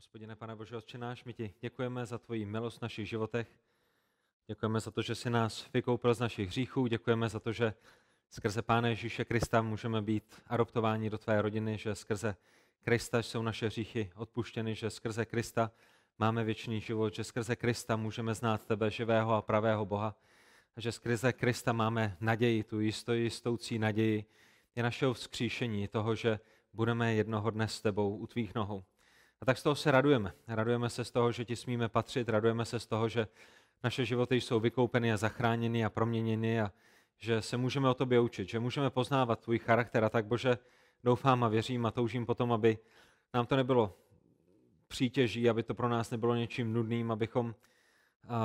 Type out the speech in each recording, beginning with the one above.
Hospodine Pane Bože, Otče náš, my ti děkujeme za tvoji milost v našich životech. Děkujeme za to, že jsi nás vykoupil z našich hříchů. Děkujeme za to, že skrze Pána Ježíše Krista můžeme být adoptováni do tvé rodiny, že skrze Krista jsou naše hříchy odpuštěny, že skrze Krista máme věčný život, že skrze Krista můžeme znát tebe, živého a pravého Boha, a že skrze Krista máme naději, tu jistou, jistoucí naději, je našeho vzkříšení, toho, že budeme jednoho dne s tebou u tvých nohou. A tak z toho se radujeme. Radujeme se z toho, že ti smíme patřit, radujeme se z toho, že naše životy jsou vykoupeny a zachráněny a proměněny a že se můžeme o tobě učit, že můžeme poznávat tvůj charakter a tak, Bože, doufám a věřím a toužím potom, aby nám to nebylo přítěží, aby to pro nás nebylo něčím nudným, abychom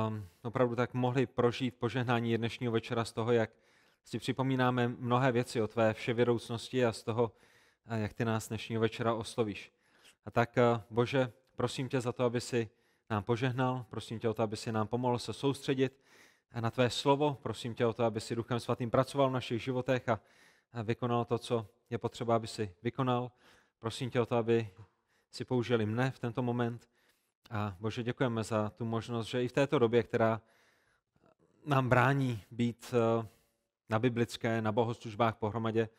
um, opravdu tak mohli prožít požehnání dnešního večera z toho, jak si připomínáme mnohé věci o tvé vševědoucnosti a z toho, jak ty nás dnešního večera oslovíš. A tak, eh, Bože, prosím tě za to, aby si nám požehnal, prosím tě o to, aby si nám pomohl se soustředit na tvé slovo, prosím tě o to, aby si Duchem Svatým pracoval v našich životech a vykonal to, co je potřeba, aby si vykonal. Prosím tě o to, aby si použili mne v tento moment. A Bože, děkujeme za tu možnost, že i v této době, která nám brání být eh, na biblické, na bohoslužbách pohromadě,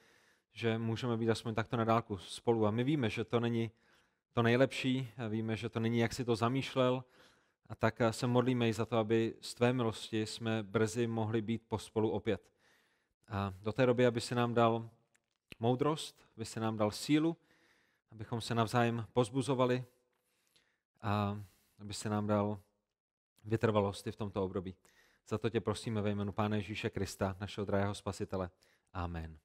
že můžeme být aspoň takto na dálku spolu. A my víme, že to není to nejlepší, víme, že to není, jak si to zamýšlel, a tak eh, se modlíme i za to, aby z tvé milosti jsme brzy mohli být pospolu opět. A do té doby, aby se nám dal moudrost, aby se nám dal sílu, abychom se navzájem pozbuzovali a aby se nám dal vytrvalosti v tomto období. Za to tě prosíme ve jménu Pána Ježíše Krista, našeho drahého spasitele. Amen.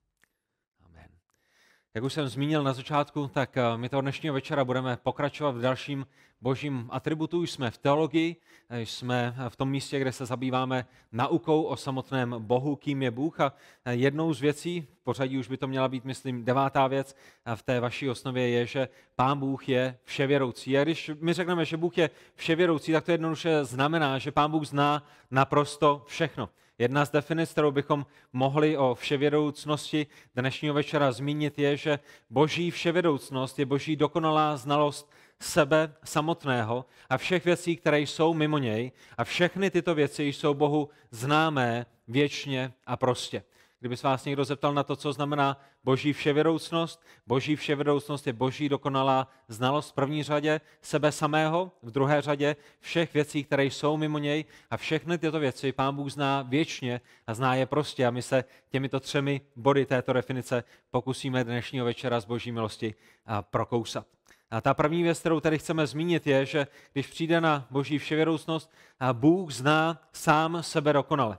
Jak už jsem zmínil na začátku, tak eh, my toho dnešního večera budeme pokračovat v dalším božím atributu. Už jsme v teologii, eh, jsme eh, v tom místě, kde se zabýváme naukou o samotném Bohu, kým je Bůh. A jednou z věcí, v pořadí už by to měla být, myslím, devátá věc v té vaší osnově je, že Pán Bůh je vševěroucí. A když my řekneme, že Bůh je vševěroucí, tak to jednoduše znamená, že Pán Bůh zná naprosto všechno Jedna z definic, kterou bychom mohli o vševědoucnosti dnešního večera zmínit, je, že boží vševědoucnost je boží dokonalá znalost sebe samotného a všech věcí, které jsou mimo něj a všechny tyto věci jsou Bohu známé věčně a prostě. Kdyby se vás někdo zeptal na to, co znamená boží vševědoucnost, boží vševědoucnost je boží dokonalá znalost v první řadě sebe samého, v druhé řadě všech věcí, které jsou mimo něj a všechny tyto věci pán Bůh zná věčně a zná je prostě a my se těmito třemi body této definice pokusíme dnešního večera z boží milosti prokousat. A ta první věc, kterou tady chceme zmínit, je, že když přijde na boží vševěroucnost, Bůh zná sám sebe dokonale.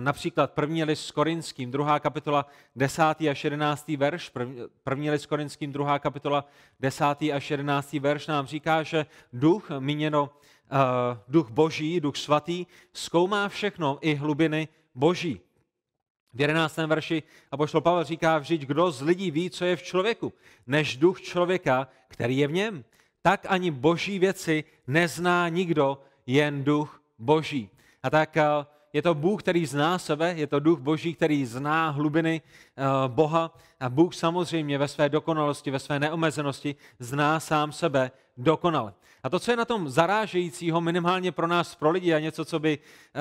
Například první list Korinským, druhá kapitola, 10. až 11. verš, první list Korinským, druhá kapitola, 10. až 11. verš nám říká, že duch, míněno duch boží, duch svatý, zkoumá všechno i hlubiny boží. V 11. verši apoštol Pavel říká, vždyť kdo z lidí ví, co je v člověku, než duch člověka, který je v něm. Tak ani boží věci nezná nikdo, jen duch boží. A tak je to Bůh, který zná sebe, je to duch boží, který zná hlubiny eh, Boha a Bůh samozřejmě ve své dokonalosti, ve své neomezenosti zná sám sebe dokonale. A to, co je na tom zarážejícího, minimálně pro nás, pro lidi, a něco, co by, eh,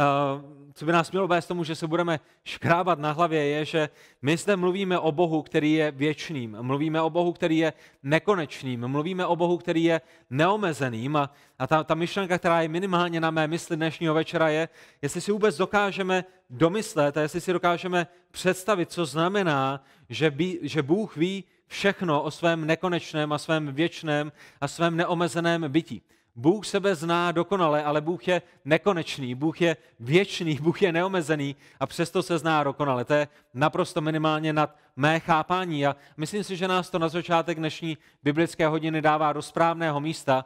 co by nás mělo vést tomu, že se budeme škrábat na hlavě, je, že my zde mluvíme o Bohu, který je věčným, mluvíme o Bohu, který je nekonečným, mluvíme o Bohu, který je neomezeným. A, a ta, ta myšlenka, která je minimálně na mé mysli dnešního večera, je, jestli si vůbec dokážeme domyslet a jestli si dokážeme představit, co znamená, že, by, že Bůh ví, všechno o svém nekonečném a svém věčném a svém neomezeném bytí. Bůh sebe zná dokonale, ale Bůh je nekonečný, Bůh je věčný, Bůh je neomezený a přesto se zná dokonale. To je naprosto minimálně nad mé chápání a myslím si, že nás to na začátek dnešní biblické hodiny dává do správného místa,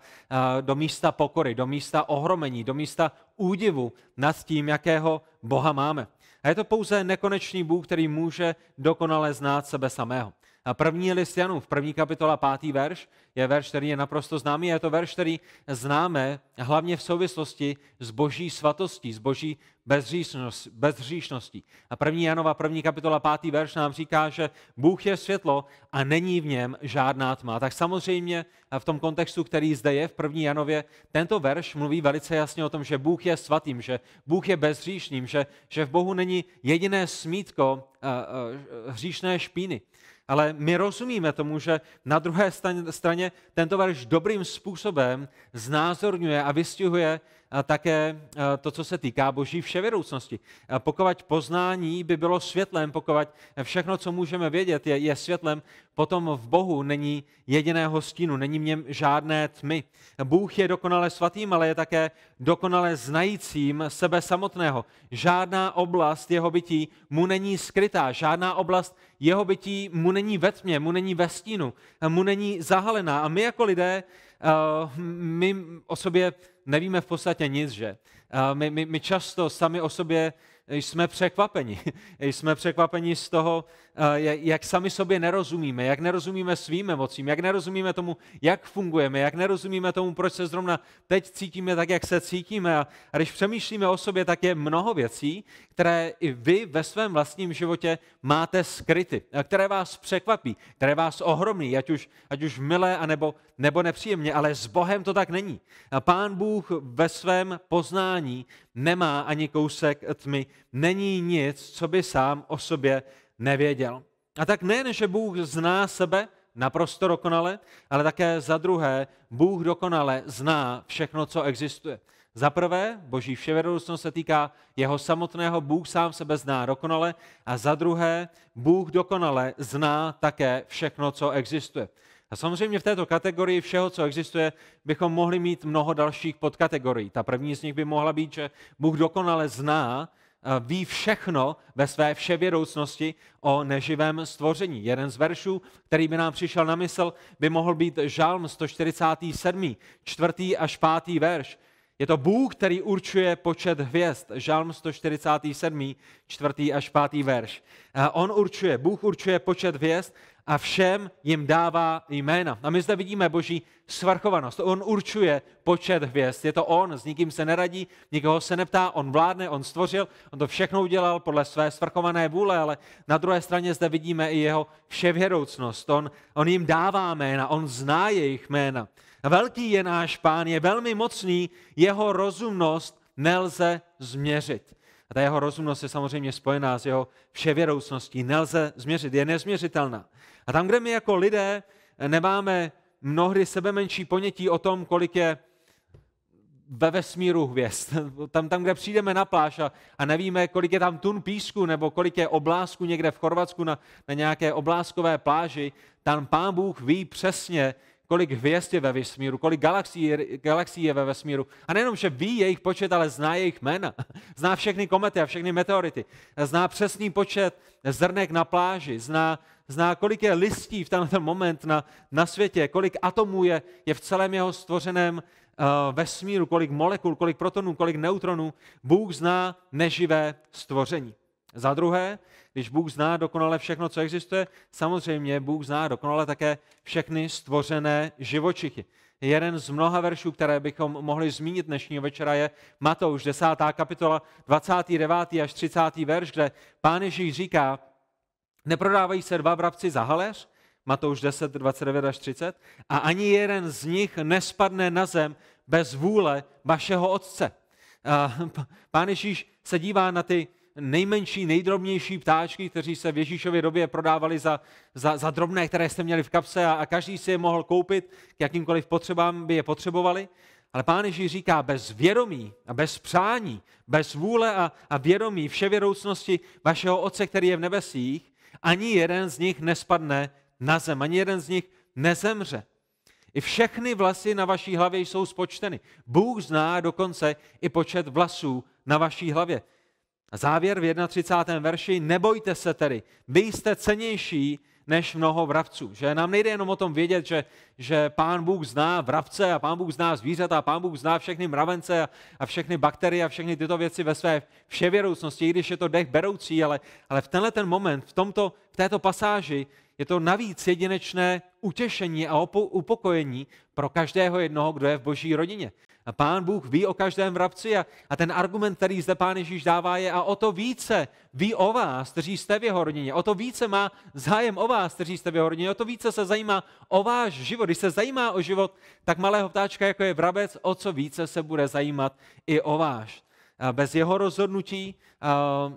do místa pokory, do místa ohromení, do místa údivu nad tím, jakého Boha máme. A je to pouze nekonečný Bůh, který může dokonale znát sebe samého. A první list Janů, v první kapitola, pátý verš, je verš, který je naprosto známý. Je to verš, který známe hlavně v souvislosti s boží svatostí, s boží bezříšností. A první Janova, první kapitola, pátý verš nám říká, že Bůh je světlo a není v něm žádná tma. Tak samozřejmě v tom kontextu, který zde je v první Janově, tento verš mluví velice jasně o tom, že Bůh je svatým, že Bůh je bezříšným, že, že v Bohu není jediné smítko hříšné špíny. Ale my rozumíme tomu, že na druhé straně tento verš dobrým způsobem znázorňuje a vystihuje také eh, to, co se týká boží vševěroucnosti. Eh, pokud poznání by bylo světlem, pokud všechno, co můžeme vědět, je, je světlem, potom v Bohu není jediného stínu, není v něm žádné tmy. Bůh je dokonale svatým, ale je také dokonale znajícím sebe samotného. Žádná oblast jeho bytí mu není skrytá, žádná oblast jeho bytí mu není ve tmě, mu není ve stínu, mu není zahalená. A my jako lidé, Eh, my o sobě nevíme v podstatě nic, že? Eh, my, my, my často sami o sobě jsme překvapeni. jsme překvapeni z toho, Eh, jak sami sobě nerozumíme, jak nerozumíme svým emocím, jak nerozumíme tomu, jak fungujeme, jak nerozumíme tomu, proč se zrovna teď cítíme tak, jak se cítíme. A když přemýšlíme o sobě, tak je mnoho věcí, které i vy ve svém vlastním životě máte skryty, které vás překvapí, které vás ohromí, ať už, ať už milé, anebo, nebo nepříjemně, ale s Bohem to tak není. A Pán Bůh ve svém poznání nemá ani kousek tmy, není nic, co by sám o sobě nevěděl. A tak nejen, že Bůh zná sebe naprosto dokonale, ale také za druhé, Bůh dokonale zná všechno, co existuje. Za prvé, boží vševědoucnost se týká jeho samotného, Bůh sám sebe zná dokonale. A za druhé, Bůh dokonale zná také všechno, co existuje. A samozřejmě v této kategorii všeho, co existuje, bychom mohli mít mnoho dalších podkategorií. Ta první z nich by mohla být, že Bůh dokonale zná ví všechno ve své vševědoucnosti o neživém stvoření. Jeden z veršů, který by nám přišel na mysl, by mohl být Žalm 147, čtvrtý až pátý verš. Je to Bůh, který určuje počet hvězd. Žalm 147, čtvrtý až pátý verš. On určuje, Bůh určuje počet hvězd a všem jim dává jména. A my zde vidíme boží svrchovanost. On určuje počet hvězd. Je to on, s nikým se neradí, nikoho se neptá, on vládne, on stvořil, on to všechno udělal podle své svrchované vůle, ale na druhé straně zde vidíme i jeho vševědoucnost. On, on jim dává jména, on zná jejich jména. Velký je náš pán, je velmi mocný, jeho rozumnost nelze změřit. A ta jeho rozumnost je samozřejmě spojená s jeho vševědoucností. Nelze změřit, je nezměřitelná. A tam, kde my jako lidé nemáme mnohdy sebe menší ponětí o tom, kolik je ve vesmíru hvězd. Tam, tam kde přijdeme na pláž a, a nevíme, kolik je tam tun písku nebo kolik je oblásku někde v Chorvatsku na, na nějaké obláskové pláži, tam pán Bůh ví přesně, kolik hvězd je ve vesmíru, kolik galaxií je, galaxií je ve vesmíru. A nejenom, že ví jejich počet, ale zná jejich jména. Zná všechny komety a všechny meteority. Zná přesný počet zrnek na pláži, zná zná, kolik je listí v tenhle moment na, na světě, kolik atomů je, je v celém jeho stvořeném uh, vesmíru, kolik molekul, kolik protonů, kolik neutronů. Bůh zná neživé stvoření. Za druhé, když Bůh zná dokonale všechno, co existuje, samozřejmě Bůh zná dokonale také všechny stvořené živočichy. Jeden z mnoha veršů, které bychom mohli zmínit dnešního večera, je Matouš 10. kapitola 29. až 30. verš, kde Pán Ježíš říká, Neprodávají se dva vrabci za haléř, Matouš 10, 29 až 30, a ani jeden z nich nespadne na zem bez vůle vašeho otce. Pán Ježíš se dívá na ty nejmenší, nejdrobnější ptáčky, kteří se v Ježíšově době prodávali za, za, za drobné, které jste měli v kapse a, a každý si je mohl koupit k jakýmkoliv potřebám by je potřebovali. Ale pán Ježíš říká, bez vědomí a bez přání, bez vůle a, a vědomí vševěroucnosti vašeho Otce, který je v nebesích, ani jeden z nich nespadne na zem, ani jeden z nich nezemře. I všechny vlasy na vaší hlavě jsou spočteny. Bůh zná dokonce i počet vlasů na vaší hlavě. Závěr v 31. verši, nebojte se tedy, vy jste cenější než mnoho vravců. Že nám nejde jenom o tom vědět, že, že pán Bůh zná vravce a pán Bůh zná zvířata a pán Bůh zná všechny mravence a, a všechny bakterie a všechny tyto věci ve své vševěroucnosti, i když je to dech beroucí, ale, ale v tenhle ten moment, v, tomto, v této pasáži je to navíc jedinečné utěšení a upokojení pro každého jednoho, kdo je v boží rodině. A pán Bůh ví o každém vrabci a, a ten argument, který zde pán Ježíš dává, je a o to více ví o vás, kteří jste v jeho rodině. O to více má zájem o vás, kteří jste v jeho rodině. O to více se zajímá o váš život. Když se zajímá o život tak malého ptáčka, jako je vrabec, o co více se bude zajímat i o váš. Bez jeho rozhodnutí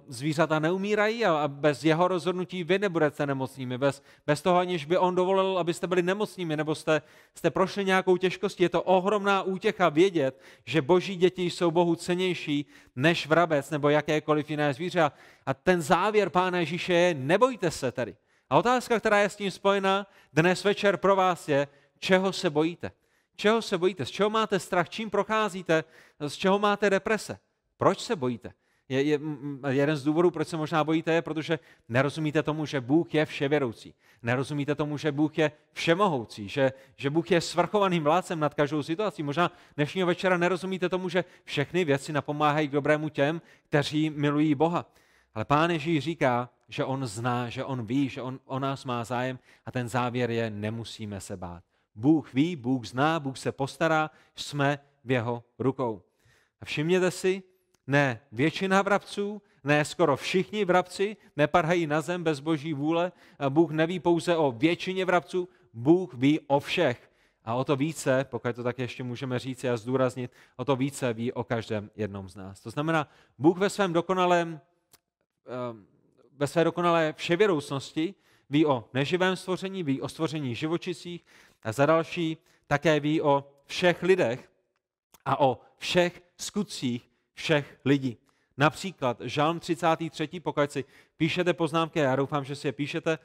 zvířata neumírají a bez jeho rozhodnutí vy nebudete nemocnými. Bez, bez toho, aniž by on dovolil, abyste byli nemocnými nebo jste, jste prošli nějakou těžkostí. Je to ohromná útěcha vědět, že boží děti jsou Bohu cenější než vrabec nebo jakékoliv jiné zvíře. A ten závěr Pána Ježíše je, nebojte se tady. A otázka, která je s tím spojená dnes večer pro vás je, čeho se bojíte? Čeho se bojíte? Z čeho máte strach? Čím procházíte? Z čeho máte deprese? Proč se bojíte? Je, je, jeden z důvodů, proč se možná bojíte, je, protože nerozumíte tomu, že Bůh je vševěroucí. Nerozumíte tomu, že Bůh je všemohoucí, že, že Bůh je svrchovaným vládcem nad každou situací. Možná dnešního večera nerozumíte tomu, že všechny věci napomáhají k dobrému těm, kteří milují Boha. Ale Pán Ježíš říká, že On zná, že On ví, že On o nás má zájem a ten závěr je, nemusíme se bát. Bůh ví, Bůh zná, Bůh se postará, jsme v jeho rukou. A všimněte si, ne většina vrabců, ne skoro všichni vrabci neparhají na zem bez boží vůle. Bůh neví pouze o většině vrabců, Bůh ví o všech. A o to více, pokud to tak ještě můžeme říct a zdůraznit, o to více ví o každém jednom z nás. To znamená, Bůh ve svém dokonalém, ehm, ve své dokonalé vševěroucnosti ví o neživém stvoření, ví o stvoření živočicích a za další také ví o všech lidech a o všech skutcích, všech lidí. Například Žalm 33. Pokud si píšete poznámky, já doufám, že si je píšete,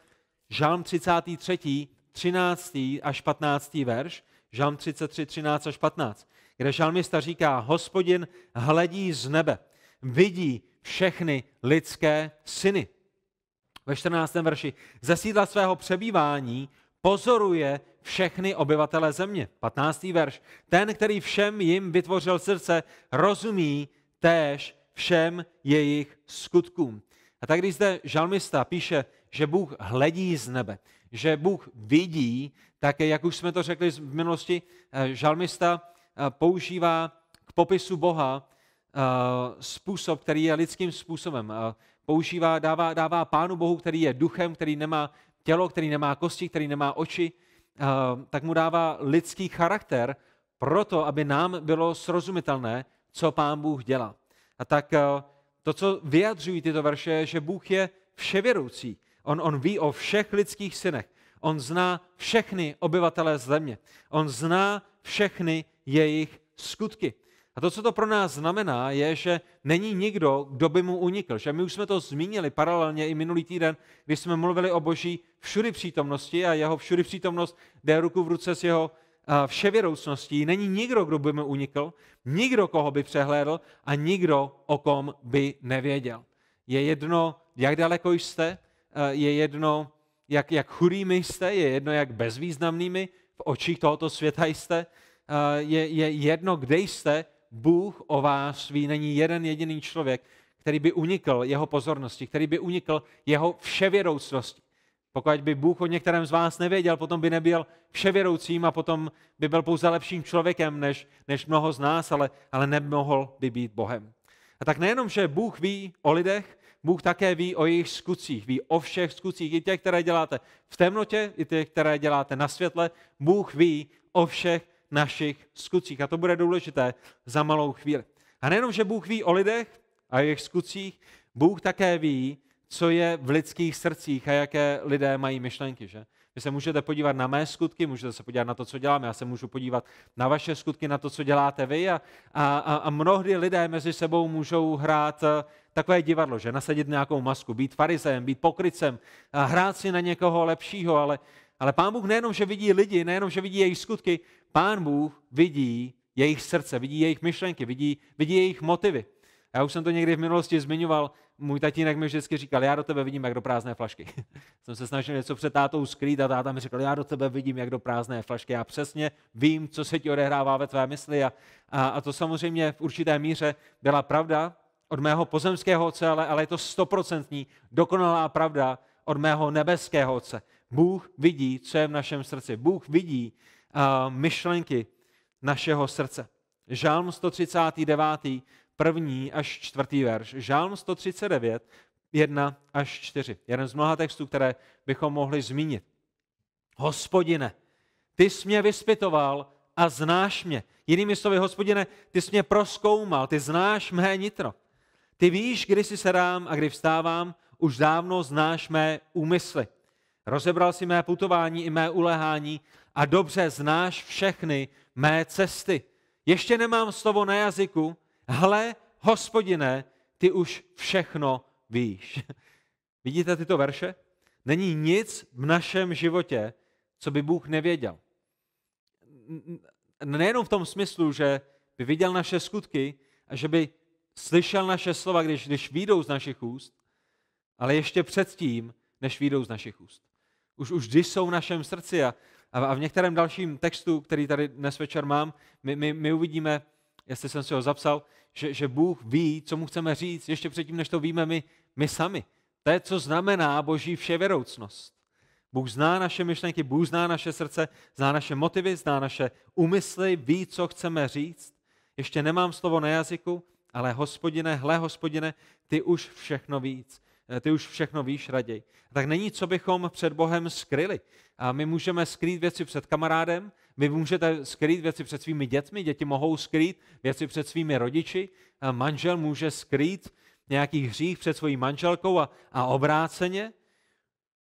Žalm 33. 13. až 15. verš, Žalm 33. 13 až 15, kde žalmista říká, hospodin hledí z nebe, vidí všechny lidské syny. Ve 14. verši, ze sídla svého přebývání pozoruje všechny obyvatele země. 15. verš. Ten, který všem jim vytvořil srdce, rozumí též všem jejich skutkům. A tak když zde žalmista píše, že Bůh hledí z nebe, že Bůh vidí, tak jak už jsme to řekli v minulosti, eh, žalmista eh, používá k popisu Boha eh, způsob, který je lidským způsobem. Používá, dává, dává Pánu Bohu, který je duchem, který nemá tělo, který nemá kosti, který nemá oči, tak mu dává lidský charakter proto, aby nám bylo srozumitelné, co pán Bůh dělá. A tak eh, to, co vyjadřují tyto verše, je, že Bůh je vševěroucí. On, on ví o všech lidských synech. On zná všechny obyvatele země. On zná všechny jejich skutky. A to, co to pro nás znamená, je, že není nikdo, kdo by mu unikl. Že my už jsme to zmínili paralelně i minulý týden, když jsme mluvili o boží všudy přítomnosti a jeho všudy přítomnost jde ruku v ruce s jeho vševěroucností není nikdo, kdo by mu unikl, nikdo, koho by přehlédl a nikdo, o kom by nevěděl. Je jedno, jak daleko jste, eh, je jedno, jak, jak chudými jste, je jedno, jak bezvýznamnými v očích tohoto světa jste, eh, je, je jedno, kde jste, Bůh o vás ví, není jeden jediný člověk, který by unikl jeho pozornosti, který by unikl jeho vševěroucnosti. Pokud by Bůh o některém z vás nevěděl, potom by nebyl vševěroucím a potom by byl pouze lepším člověkem než, než mnoho z nás, ale, ale nemohl by být Bohem. A tak nejenom, že Bůh ví o lidech, Bůh také ví o jejich skutcích, ví o všech skutcích, i těch, které děláte v temnotě, i těch, které děláte na světle. Bůh ví o všech našich skutcích. A to bude důležité za malou chvíli. A nejenom, že Bůh ví o lidech a jejich skutcích, Bůh také ví co je v lidských srdcích a jaké lidé mají myšlenky. Že? Vy se můžete podívat na mé skutky, můžete se podívat na to, co dělám, já se můžu podívat na vaše skutky, na to, co děláte vy. A, a, a mnohdy lidé mezi sebou můžou hrát eh, takové divadlo, že nasadit nějakou masku, být farizejem, být pokrycem, a hrát si na někoho lepšího, ale, ale pán Bůh nejenom, že vidí lidi, nejenom, že vidí jejich skutky, pán Bůh vidí jejich srdce, vidí jejich myšlenky, vidí, vidí jejich motivy. Já už jsem to někdy v minulosti zmiňoval, můj tatínek mi vždycky říkal, já do tebe vidím jak do prázdné flašky. jsem se snažil něco před tátou skrýt a táta mi říkal, já do tebe vidím jak do prázdné flašky. Já přesně vím, co se ti odehrává ve tvé mysli. A, a, a to samozřejmě v určité míře byla pravda od mého pozemského oce, ale, ale je to stoprocentní, dokonalá pravda od mého nebeského oce. Bůh vidí, co je v našem srdci. Bůh vidí uh, myšlenky našeho srdce. Žálm 139 první až čtvrtý verš. Žálm 139, 1 až 4. Jeden z mnoha textů, které bychom mohli zmínit. Hospodine, ty jsi mě vyspytoval a znáš mě. Jinými slovy, hospodine, ty jsi mě proskoumal, ty znáš mé nitro. Ty víš, kdy si sedám a kdy vstávám, už dávno znáš mé úmysly. Rozebral si mé putování i mé ulehání a dobře znáš všechny mé cesty. Ještě nemám slovo na jazyku, hle, hospodine, ty už všechno víš. Vidíte tyto verše? Není nic v našem životě, co by Bůh nevěděl. Nejenom v tom smyslu, že by viděl naše skutky a že by slyšel naše slova, když, když výjdou z našich úst, ale ještě předtím, než výjdou z našich úst. Už, už když jsou v našem srdci a, a v některém dalším textu, který tady dnes večer mám, my, my, my uvidíme, jestli jsem si ho zapsal, že, že Bůh ví, co mu chceme říct, ještě předtím, než to víme my, my sami. To je, co znamená boží vševěroucnost. Bůh zná naše myšlenky, Bůh zná naše srdce, zná naše motivy, zná naše úmysly, ví, co chceme říct. Ještě nemám slovo na jazyku, ale hospodine, hle hospodine, ty už všechno víc. Eh, ty už všechno víš raději. Tak není, co bychom před Bohem skryli. A my můžeme skrýt věci před kamarádem, vy můžete skrýt věci před svými dětmi, děti mohou skrýt věci před svými rodiči, manžel může skrýt nějaký hřích před svojí manželkou a, a obráceně,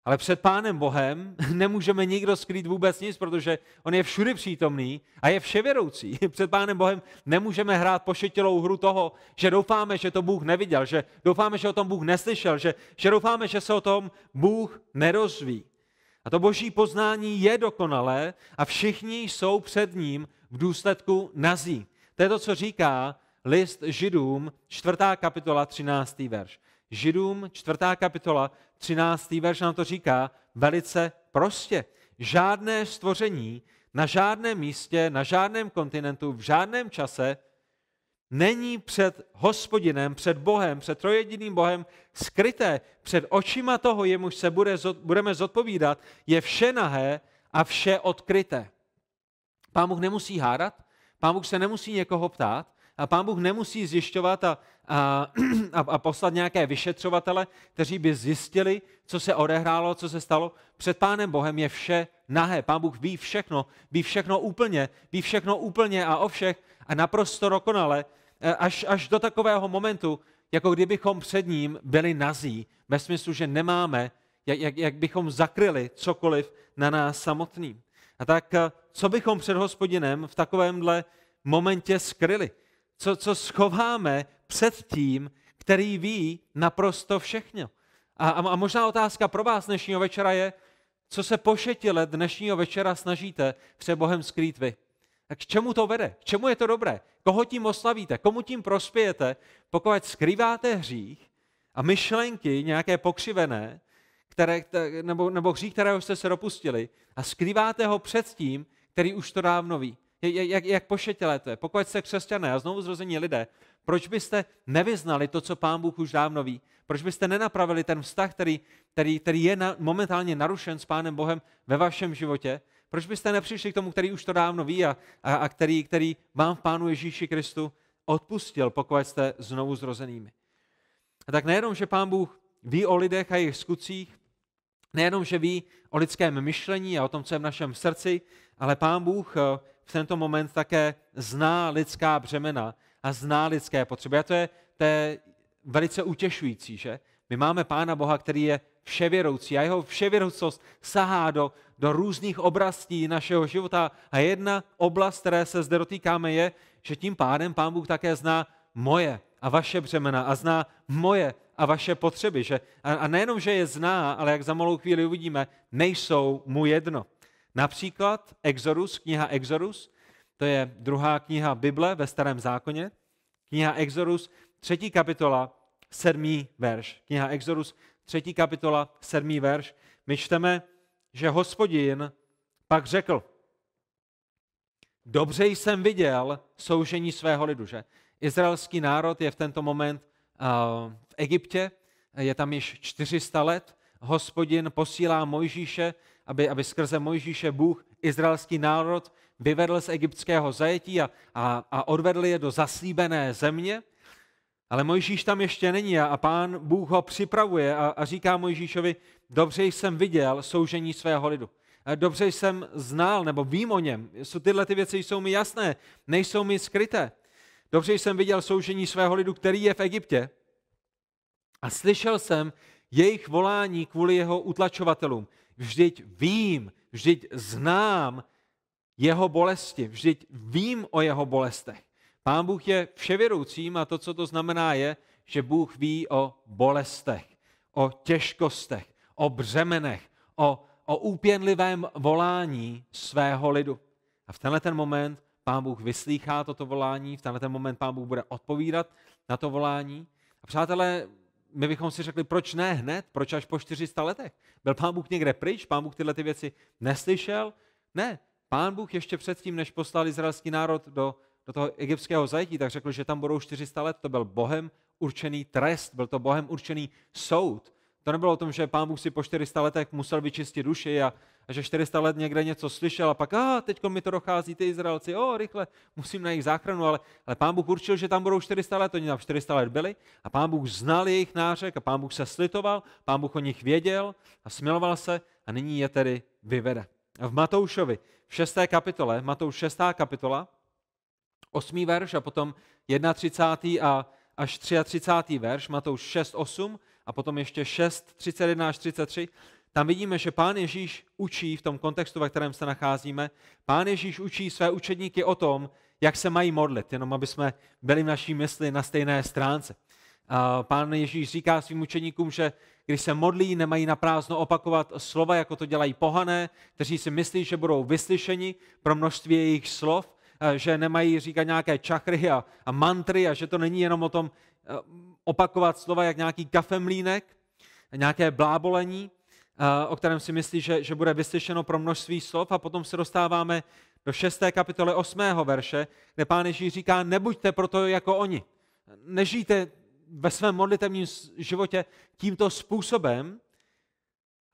ale před Pánem Bohem nemůžeme nikdo skrýt vůbec nic, protože On je všudy přítomný a je vševěroucí. Před Pánem Bohem nemůžeme hrát pošetilou hru toho, že doufáme, že to Bůh neviděl, že doufáme, že o tom Bůh neslyšel, že, že doufáme, že se o tom Bůh nerozví. A to boží poznání je dokonalé a všichni jsou před ním v důsledku nazí. To je to, co říká list Židům, čtvrtá kapitola, 13. verš. Židům, čtvrtá kapitola, 13. verš nám to říká velice prostě. Žádné stvoření na žádném místě, na žádném kontinentu, v žádném čase není před hospodinem, před Bohem, před trojediným Bohem skryté. Před očima toho, jemuž se bude, budeme zodpovídat, je vše nahé a vše odkryté. Pán Bůh nemusí hádat, pán Bůh se nemusí někoho ptát a pán Bůh nemusí zjišťovat a, a, a, a poslat nějaké vyšetřovatele, kteří by zjistili, co se odehrálo, co se stalo. Před pánem Bohem je vše nahé. Pán Bůh ví všechno, ví všechno úplně, ví všechno úplně a o všech a naprosto dokonale Eh, až, až do takového momentu, jako kdybychom před ním byli nazí, ve smyslu, že nemáme, jak, jak, jak bychom zakryli cokoliv na nás samotným. A tak eh, co bychom před hospodinem v takovémhle momentě skryli? Co, co schováme před tím, který ví naprosto všechno? A, a, a možná otázka pro vás dnešního večera je, co se pošetile dnešního večera snažíte před Bohem skrýt vy? Tak k čemu to vede? K čemu je to dobré? Koho tím oslavíte? Komu tím prospějete? Pokud skrýváte hřích a myšlenky nějaké pokřivené, které, nebo, nebo hřích, kterého jste se dopustili, a skrýváte ho před tím, který už to dávno ví. Jak, jak pošetilé to je. Pokud jste křesťané a znovu zrození lidé, proč byste nevyznali to, co pán Bůh už dávno ví? Proč byste nenapravili ten vztah, který, který, který je na, momentálně narušen s pánem Bohem ve vašem životě proč byste nepřišli k tomu, který už to dávno ví a, a, a který, který vám v Pánu Ježíši Kristu odpustil, pokud jste znovu zrozenými? A tak nejenom, že Pán Bůh ví o lidech a jejich skutcích, nejenom, že ví o lidském myšlení a o tom, co je v našem srdci, ale Pán Bůh eh, v tento moment také zná lidská břemena a zná lidské potřeby. A to je, to je velice utěšující, že? My máme Pána Boha, který je vševěroucí a jeho vševěroucost sahá do, do různých oblastí našeho života. A jedna oblast, které se zde dotýkáme, je, že tím pádem Pán Bůh také zná moje a vaše břemena a zná moje a vaše potřeby. Že? A, a nejenom, že je zná, ale jak za malou chvíli uvidíme, nejsou mu jedno. Například Exodus, kniha Exodus, to je druhá kniha Bible ve Starém zákoně, kniha Exodus, třetí kapitola, sedmý verš. Kniha Exodus, třetí kapitola, sedmý verš. My čteme, že hospodin pak řekl, dobře jsem viděl soužení svého lidu, že izraelský národ je v tento moment eh, v Egyptě, je tam již 400 let, hospodin posílá Mojžíše, aby, aby skrze Mojžíše Bůh izraelský národ vyvedl z egyptského zajetí a, a, a odvedl je do zaslíbené země, ale Mojžíš tam ještě není a pán Bůh ho připravuje a, a říká Mojžíšovi, dobře jsem viděl soužení svého lidu. Dobře jsem znal nebo vím o něm. Tyhle ty věci jsou mi jasné, nejsou mi skryté. Dobře jsem viděl soužení svého lidu, který je v Egyptě a slyšel jsem jejich volání kvůli jeho utlačovatelům. Vždyť vím, vždyť znám jeho bolesti, vždyť vím o jeho bolestech. Pán Bůh je vševědoucím a to, co to znamená, je, že Bůh ví o bolestech, o těžkostech, o břemenech, o, o úpěnlivém volání svého lidu. A v tenhle ten moment Pán Bůh vyslýchá toto volání, v tenhle ten moment Pán Bůh bude odpovídat na to volání. A přátelé, my bychom si řekli, proč ne hned, proč až po 400 letech? Byl pán Bůh někde pryč, pán Bůh tyhle ty věci neslyšel? Ne, pán Bůh ještě předtím, než poslal izraelský národ do do toho egyptského zajetí, tak řekl, že tam budou 400 let. To byl Bohem určený trest, byl to Bohem určený soud. To nebylo o tom, že pán Bůh si po 400 letech musel vyčistit duši a, a že 400 let někde něco slyšel a pak, a ah, teď mi to dochází, ty Izraelci, o, rychle, musím na jejich záchranu, ale, ale pán Bůh určil, že tam budou 400 let, oni tam 400 let byli a pán Bůh znal jejich nářek a pán Bůh se slitoval, pán Bůh o nich věděl a smiloval se a nyní je tedy vyvede. A v Matoušovi, v 6. kapitole, Matouš 6. kapitola, 8. verš a potom 31. a až 33. verš, Matouš 6, 8 a potom ještě 6, 31 až 33. Tam vidíme, že pán Ježíš učí v tom kontextu, ve kterém se nacházíme, pán Ježíš učí své učedníky o tom, jak se mají modlit, jenom aby jsme byli v naší mysli na stejné stránce. A pán Ježíš říká svým učeníkům, že když se modlí, nemají na prázdno opakovat slova, jako to dělají pohané, kteří si myslí, že budou vyslyšeni pro množství jejich slov, Eh, že nemají říkat nějaké čachry a, a mantry a že to není jenom o tom eh, opakovat slova jak nějaký kafemlínek, nějaké blábolení, eh, o kterém si myslí, že, že bude vyslyšeno pro množství slov a potom se dostáváme do 6. kapitoly 8. verše, kde pán Ježíš říká, nebuďte proto jako oni. Nežijte ve svém modlitevním životě tímto způsobem.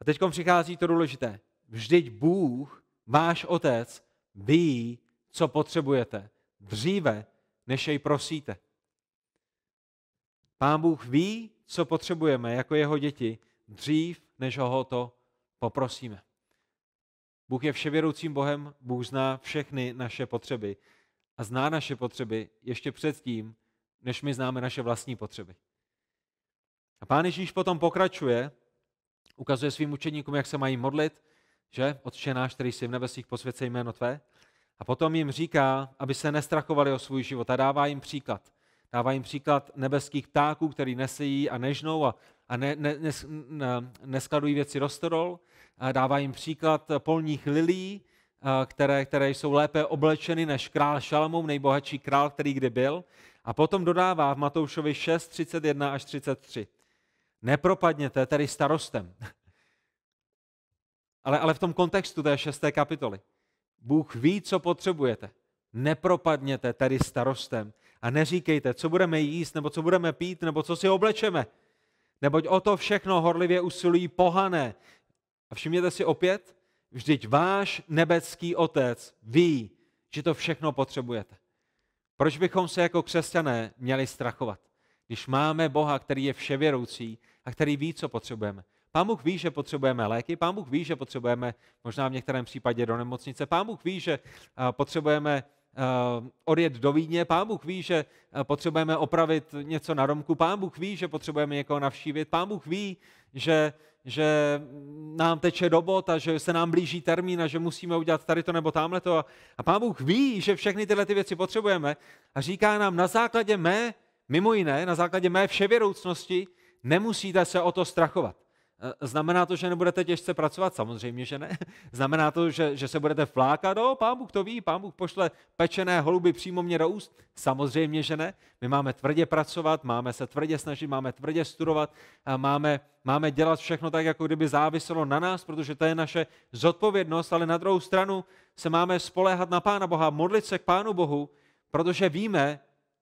A teď přichází to důležité. Vždyť Bůh, váš otec, ví, co potřebujete, dříve, než jej prosíte. Pán Bůh ví, co potřebujeme jako jeho děti, dřív, než ho to poprosíme. Bůh je vševěroucím Bohem, Bůh zná všechny naše potřeby a zná naše potřeby ještě předtím, než my známe naše vlastní potřeby. A pán Ježíš potom pokračuje, ukazuje svým učeníkům, jak se mají modlit, že? Otče náš, který jsi v nebesích, posvěce jméno tvé. A potom jim říká, aby se nestrachovali o svůj život a dává jim příklad. Dává jim příklad nebeských ptáků, který nesejí a nežnou a, a ne, ne, ne, ne, neskladují věci rostorol. A dává jim příklad polních lilí, které, které jsou lépe oblečeny než král Šalamoun, nejbohatší král, který kdy byl. A potom dodává v Matoušovi 6, 31 až 33. Nepropadněte tedy starostem. ale, ale v tom kontextu té šesté kapitoly. Bůh ví, co potřebujete. Nepropadněte tedy starostem a neříkejte, co budeme jíst, nebo co budeme pít, nebo co si oblečeme. Neboť o to všechno horlivě usilují pohané. A všimněte si opět, vždyť váš nebeský otec ví, že to všechno potřebujete. Proč bychom se jako křesťané měli strachovat, když máme Boha, který je vševěroucí a který ví, co potřebujeme? Pán Bůh ví, že potřebujeme léky, pán Bůh ví, že potřebujeme možná v některém případě do nemocnice, pán Bůh ví, že eh, potřebujeme eh, odjet do Vídně, pán Bůh ví, že eh, potřebujeme opravit něco na Romku, pán Bůh ví, že potřebujeme někoho navštívit, pán Bůh ví, že, že nám teče dobot a že se nám blíží termín a že musíme udělat tady to nebo tamhle to. A, a pán Bůh ví, že všechny tyhle ty věci potřebujeme a říká nám na základě mé, mimo jiné, na základě mé vševěroucnosti, nemusíte se o to strachovat. Eh, znamená to, že nebudete těžce pracovat? Samozřejmě, že ne. Znamená to, že, že se budete flákat? No, pán Bůh to ví, pán Bůh pošle pečené holuby přímo mě do úst? Samozřejmě, že ne. My máme tvrdě pracovat, máme se tvrdě snažit, máme tvrdě studovat, a máme, máme dělat všechno tak, jako kdyby záviselo na nás, protože to je naše zodpovědnost, ale na druhou stranu se máme spoléhat na Pána Boha, modlit se k Pánu Bohu, protože víme,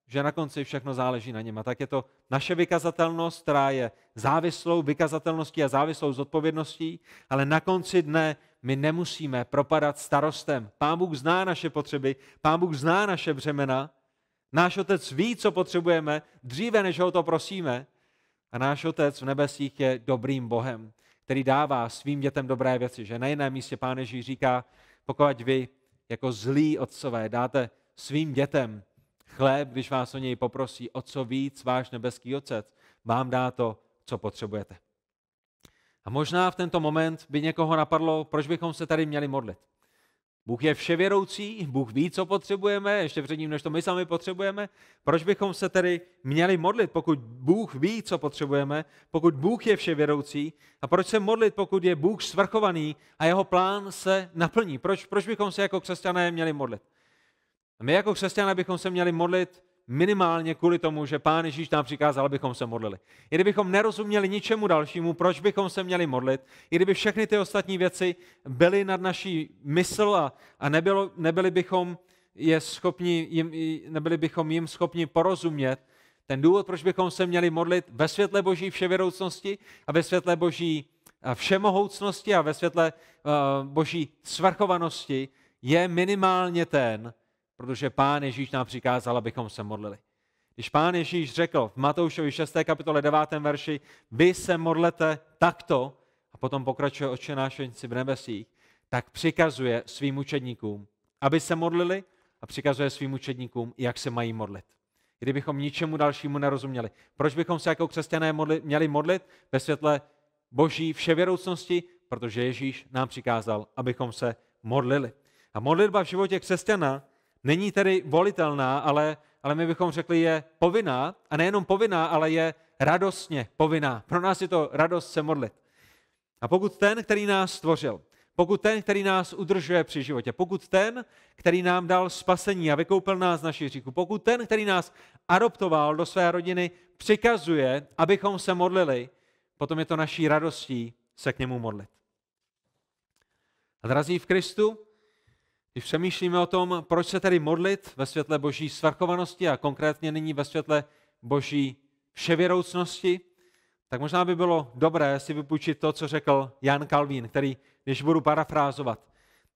že na konci všechno záleží na něm. A tak je to naše vykazatelnost, která je závislou vykazatelností a závislou zodpovědností, ale na konci dne my nemusíme propadat starostem. Pán Bůh zná naše potřeby, pán Bůh zná naše břemena, náš Otec ví, co potřebujeme, dříve než ho to prosíme. A náš Otec v nebesích je dobrým Bohem, který dává svým dětem dobré věci. Že na jiném místě Pán Ježíš říká, pokud vy jako zlí otcové dáte svým dětem Chléb, když vás o něj poprosí, o co víc váš nebeský otec vám dá to, co potřebujete. A možná v tento moment by někoho napadlo, proč bychom se tady měli modlit. Bůh je vševěroucí, Bůh ví, co potřebujeme, ještě ním, než to my sami potřebujeme. Proč bychom se tedy měli modlit, pokud Bůh ví, co potřebujeme, pokud Bůh je vševěroucí? A proč se modlit, pokud je Bůh svrchovaný a jeho plán se naplní? Proč, proč bychom se jako křesťané měli modlit? A my jako křesťané bychom se měli modlit minimálně kvůli tomu, že Pán Ježíš nám přikázal, abychom se modlili. I kdybychom nerozuměli ničemu dalšímu, proč bychom se měli modlit, i kdyby všechny ty ostatní věci byly nad naší mysl a, a nebylo, nebyli, bychom je schopni, jim, nebyli bychom jim schopni porozumět, ten důvod, proč bychom se měli modlit ve světle Boží vševěroucnosti a ve světle Boží eh, všemohoucnosti a ve světle eh, Boží svrchovanosti, je minimálně ten, protože Pán Ježíš nám přikázal, abychom se modlili. Když Pán Ježíš řekl v Matoušovi 6. kapitole 9. verši, vy se modlete takto, a potom pokračuje oče v nebesích, tak přikazuje svým učedníkům, aby se modlili a přikazuje svým učedníkům, jak se mají modlit. Kdybychom ničemu dalšímu nerozuměli. Proč bychom se jako křesťané modli, měli modlit ve světle boží vševěroucnosti? Protože Ježíš nám přikázal, abychom se modlili. A modlitba v životě křesťana není tedy volitelná, ale, ale my bychom řekli, je povinná. A nejenom povinná, ale je radostně povinná. Pro nás je to radost se modlit. A pokud ten, který nás stvořil, pokud ten, který nás udržuje při životě, pokud ten, který nám dal spasení a vykoupil nás z naší říku, pokud ten, který nás adoptoval do své rodiny, přikazuje, abychom se modlili, potom je to naší radostí se k němu modlit. A drazí v Kristu, když přemýšlíme o tom, proč se tedy modlit ve světle boží svrchovanosti a konkrétně nyní ve světle boží vševěroucnosti, tak možná by bylo dobré si vypůjčit to, co řekl Jan Kalvín, který, když budu parafrázovat,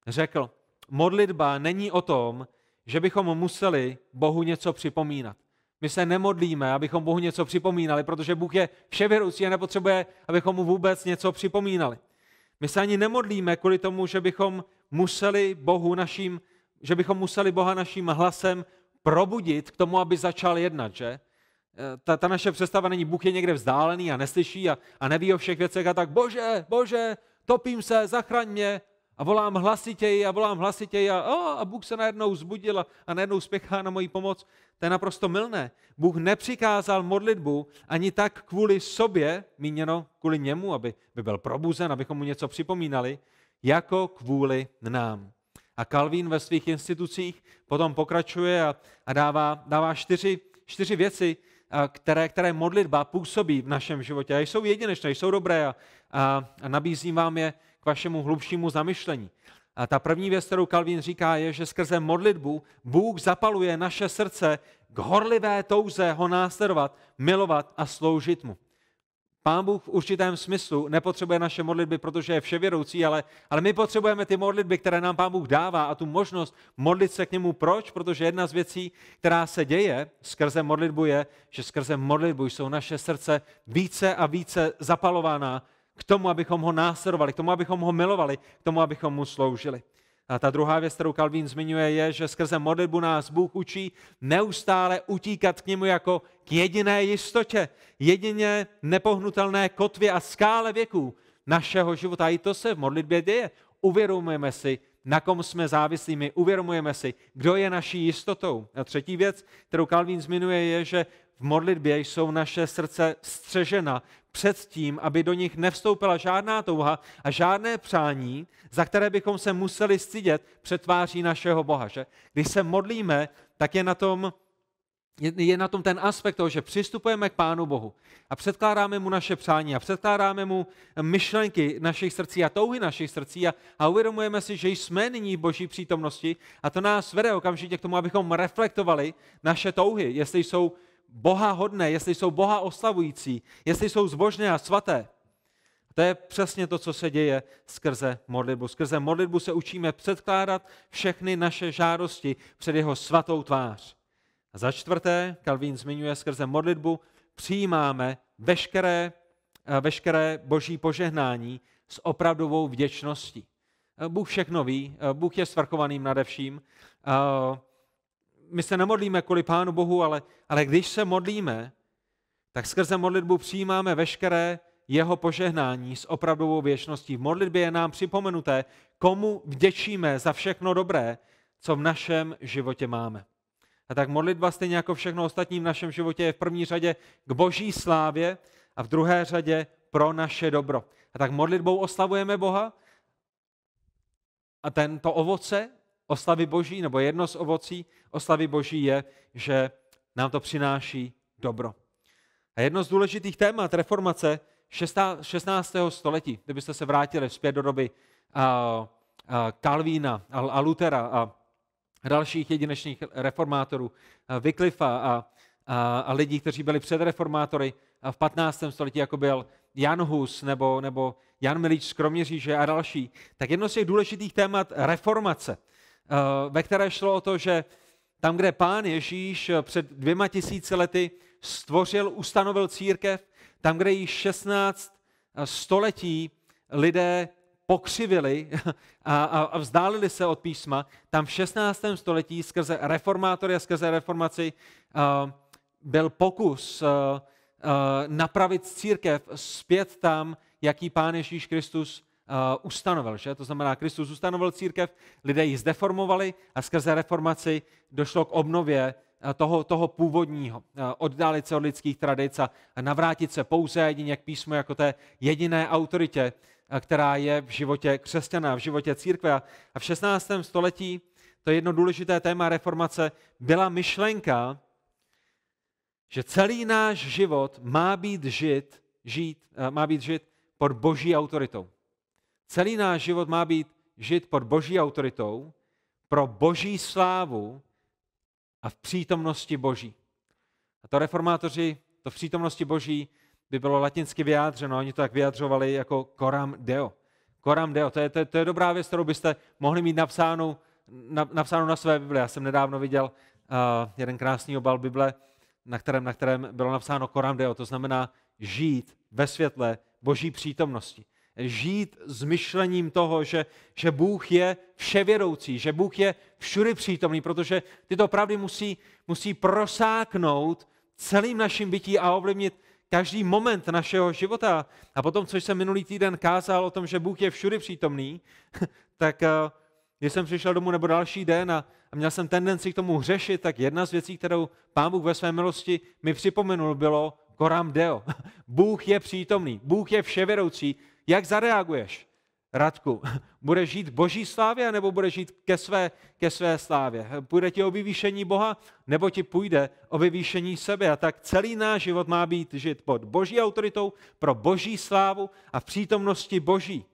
řekl, modlitba není o tom, že bychom museli Bohu něco připomínat. My se nemodlíme, abychom Bohu něco připomínali, protože Bůh je vševěroucí a nepotřebuje, abychom mu vůbec něco připomínali. My se ani nemodlíme kvůli tomu, že bychom museli Bohu naším, že bychom museli Boha naším hlasem probudit k tomu, aby začal jednat, že? Eh, ta, ta naše představa není, Bůh je někde vzdálený a neslyší a, a neví o všech věcech a tak, bože, bože, topím se, zachraň mě a volám hlasitěji a volám hlasitěji a, oh, a Bůh se najednou zbudil a, a najednou spěchá na moji pomoc. To je naprosto mylné. Bůh nepřikázal modlitbu ani tak kvůli sobě, míněno kvůli němu, aby by byl probuzen, abychom mu něco připomínali, jako kvůli nám. A Kalvín ve svých institucích potom pokračuje a, a dává, dává čtyři, čtyři věci, které, které modlitba působí v našem životě. A jsou jedinečné, jsou dobré a, a, a nabízím vám je k vašemu hlubšímu zamyšlení. A ta první věc, kterou Kalvín říká, je, že skrze modlitbu Bůh zapaluje naše srdce k horlivé touze ho následovat, milovat a sloužit mu. Pán Bůh v určitém smyslu nepotřebuje naše modlitby, protože je vševěroucí, ale, ale my potřebujeme ty modlitby, které nám Pán Bůh dává a tu možnost modlit se k němu. Proč? Protože jedna z věcí, která se děje skrze modlitbu, je, že skrze modlitbu jsou naše srdce více a více zapalována k tomu, abychom ho následovali, k tomu, abychom ho milovali, k tomu, abychom mu sloužili. A ta druhá věc, kterou Kalvín zmiňuje, je, že skrze modlitbu nás Bůh učí neustále utíkat k němu jako k jediné jistotě, jedině nepohnutelné kotvě a skále věků našeho života. I to se v modlitbě děje. Uvědomujeme si, na kom jsme závislí, uvědomujeme si, kdo je naší jistotou. A třetí věc, kterou Kalvín zmiňuje, je, že v modlitbě jsou naše srdce střežena před tím, aby do nich nevstoupila žádná touha a žádné přání, za které bychom se museli stydět před tváří našeho Boha. Že? Když se modlíme, tak je na tom je na tom ten aspekt toho, že přistupujeme k Pánu Bohu a předkládáme mu naše přání a předkládáme mu myšlenky našich srdcí a touhy našich srdcí a, a uvědomujeme si, že jsme nyní v Boží přítomnosti a to nás vede okamžitě k tomu, abychom reflektovali naše touhy, jestli jsou Boha hodné, jestli jsou Boha oslavující, jestli jsou zbožné a svaté. To je přesně to, co se děje skrze modlitbu. Skrze modlitbu se učíme předkládat všechny naše žádosti před jeho svatou tvář. A za čtvrté, Kalvín zmiňuje, skrze modlitbu přijímáme veškeré, eh, veškeré boží požehnání s opravdovou vděčností. Eh, Bůh všechno ví, eh, Bůh je svrchovaným nadevším. vším my se nemodlíme kvůli Pánu Bohu, ale, ale když se modlíme, tak skrze modlitbu přijímáme veškeré jeho požehnání s opravdovou věčností. V modlitbě je nám připomenuté, komu vděčíme za všechno dobré, co v našem životě máme. A tak modlitba, stejně jako všechno ostatní v našem životě, je v první řadě k boží slávě a v druhé řadě pro naše dobro. A tak modlitbou oslavujeme Boha a tento ovoce oslavy Boží, nebo jedno z ovocí oslavy Boží je, že nám to přináší dobro. A jedno z důležitých témat reformace 16. století, kdybyste se vrátili zpět do doby Kalvína a Lutera a dalších jedinečných reformátorů, Wycliffa a, a, a lidí, kteří byli před reformátory v 15. století, jako byl Jan Hus nebo, nebo Jan Milič z Kroměříže a další, tak jedno z těch důležitých témat reformace – Eh, ve které šlo o to, že tam, kde pán Ježíš eh, před dvěma tisíci lety stvořil, ustanovil církev, tam, kde již 16 eh, století lidé pokřivili a, a, a vzdálili se od písma, tam v 16. století skrze reformátory a skrze reformaci byl pokus napravit církev zpět tam, jaký Pán Ježíš Kristus Eh, ustanovil. Že? To znamená, Kristus ustanovil církev, lidé ji zdeformovali a skrze reformaci došlo k obnově eh, toho, toho původního, eh, oddálit se od lidských tradic a navrátit se pouze jedině k písmu jako té jediné autoritě, která je v životě křesťana, v životě církve. A v 16. století to je jedno důležité téma reformace, byla myšlenka, že celý náš život má být žit, žít, má být žit pod boží autoritou. Celý náš život má být žit pod boží autoritou, pro boží slávu a v přítomnosti boží. A to reformátoři, to v přítomnosti boží by bylo latinsky vyjádřeno, oni to tak vyjadřovali jako coram deo. Coram deo, to je, to, je, to je dobrá věc, kterou byste mohli mít napsánu, na, napsánu na své Bible. Já jsem nedávno viděl uh, jeden krásný obal Bible, na kterém, na kterém bylo napsáno coram deo, to znamená žít ve světle boží přítomnosti žít s myšlením toho, že, že Bůh je vševědoucí, že Bůh je všudy přítomný, protože tyto pravdy musí, musí prosáknout celým naším bytí a ovlivnit každý moment našeho života. A potom, co jsem minulý týden kázal o tom, že Bůh je všudy přítomný, tak eh, když jsem přišel domů nebo další den a, a měl jsem tendenci k tomu hřešit, tak jedna z věcí, kterou Pán Bůh ve své milosti mi připomenul, bylo Koram Deo. Bůh je přítomný, Bůh je vševěroucí, jak zareaguješ? Radku, bude žít boží slávě, nebo bude žít ke své, ke své slávě? Půjde ti o vyvýšení Boha, nebo ti půjde o vyvýšení sebe? A tak celý náš život má být žít pod boží autoritou, pro boží slávu a v přítomnosti boží.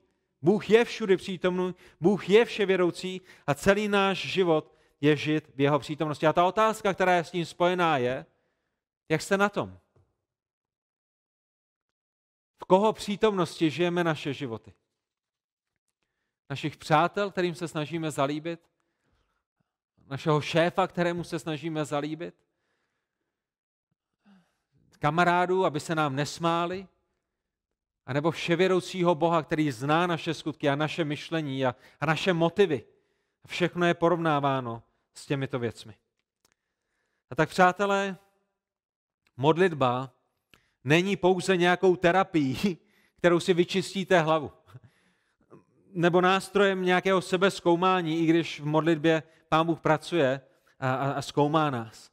Bůh je všudy přítomný, Bůh je vševědoucí a celý náš život je žít v jeho přítomnosti. A ta otázka, která je s tím spojená, je, jak jste na tom? koho přítomnosti žijeme naše životy. Našich přátel, kterým se snažíme zalíbit, našeho šéfa, kterému se snažíme zalíbit, kamarádů, aby se nám nesmáli, anebo vševěroucího Boha, který zná naše skutky a naše myšlení a, a naše motivy. Všechno je porovnáváno s těmito věcmi. A tak, přátelé, modlitba není pouze nějakou terapií, kterou si vyčistíte hlavu. Nebo nástrojem nějakého sebezkoumání, i když v modlitbě Pán Bůh pracuje a, a, a zkoumá nás.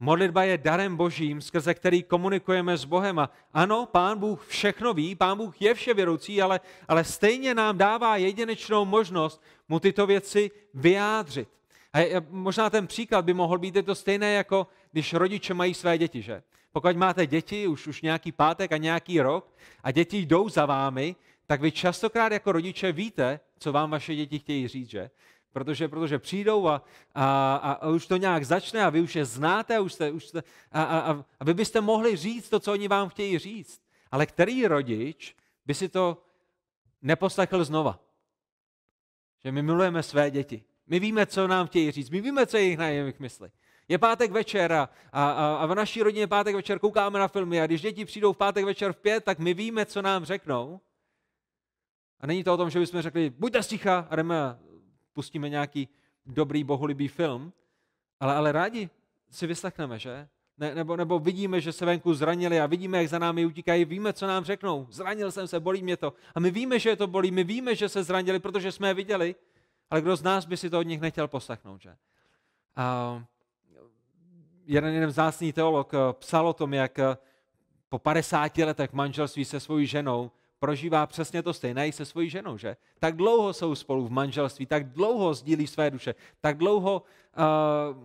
Modlitba je darem božím, skrze který komunikujeme s Bohem. A ano, Pán Bůh všechno ví, Pán Bůh je vševěroucí, ale, ale stejně nám dává jedinečnou možnost mu tyto věci vyjádřit. A možná ten příklad by mohl být je to stejné, jako když rodiče mají své děti, že? Pokud máte děti, už, už nějaký pátek a nějaký rok a děti jdou za vámi, tak vy častokrát jako rodiče víte, co vám vaše děti chtějí říct, že? Protože, protože přijdou a, a, a, a už to nějak začne a vy už je znáte už jste, už jste, a, a, a vy byste mohli říct to, co oni vám chtějí říct. Ale který rodič by si to neposlechl znova? Že my milujeme své děti. My víme, co nám chtějí říct. My víme, co je jich na jejich mysli. Je pátek večer a, a, a v naší rodině je pátek večer, koukáme na filmy a když děti přijdou v pátek večer v pět, tak my víme, co nám řeknou. A není to o tom, že bychom řekli, buďte sticha a jdeme a pustíme nějaký dobrý bohulibý film, ale, ale rádi si vyslechneme, že? Ne, nebo, nebo vidíme, že se venku zranili a vidíme, jak za námi utíkají, víme, co nám řeknou. Zranil jsem se, bolí mě to. A my víme, že je to bolí, my víme, že se zranili, protože jsme je viděli, ale kdo z nás by si to od nich nechtěl poslechnout, že? A jeden, jeden vzácný teolog eh, psal o tom, jak eh, po 50 letech manželství se svojí ženou prožívá přesně to stejné i se svojí ženou, že? Tak dlouho jsou spolu v manželství, tak dlouho sdílí své duše, tak dlouho uh,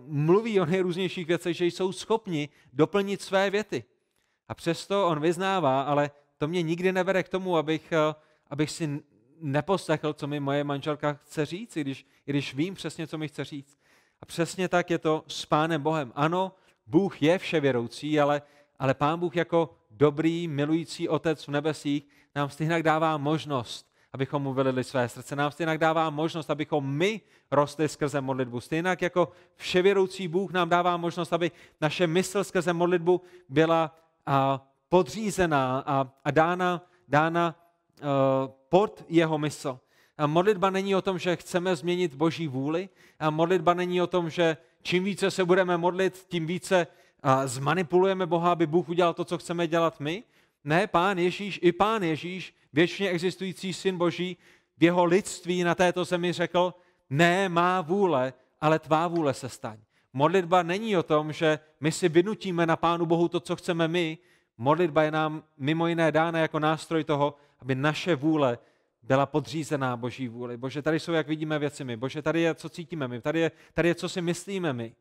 mluví o nejrůznějších věcech, že jsou schopni doplnit své věty. A přesto on vyznává, ale to mě nikdy nevede k tomu, abych, uh, abych si neposlechl, co mi moje manželka chce říct, i když, i když vím přesně, co mi chce říct. A přesně tak je to s Pánem Bohem. Ano, Bůh je vševěroucí, ale, ale Pán Bůh jako dobrý, milující Otec v nebesích nám stejně dává možnost abychom mu vylili své srdce. Nám stejně dává možnost, abychom my rostli skrze modlitbu. Stejně jako vševěroucí Bůh nám dává možnost, aby naše mysl skrze modlitbu byla a, podřízená a, a dána, dána a, eh, pod jeho mysl. A modlitba není o tom, že chceme změnit Boží vůli. A modlitba není o tom, že čím více se budeme modlit, tím více zmanipulujeme Boha, aby Bůh udělal to, co chceme dělat my. Ne, pán Ježíš, i pán Ježíš, věčně existující syn Boží, v jeho lidství na této zemi řekl, ne má vůle, ale tvá vůle se staň. Modlitba není o tom, že my si vynutíme na Pánu Bohu to, co chceme my. Modlitba je nám mimo jiné dána jako nástroj toho, aby naše vůle byla podřízená Boží vůli. Bože, tady jsou, jak vidíme věci my. Bože, tady je, co cítíme my. Tady je, tady je co si myslíme my.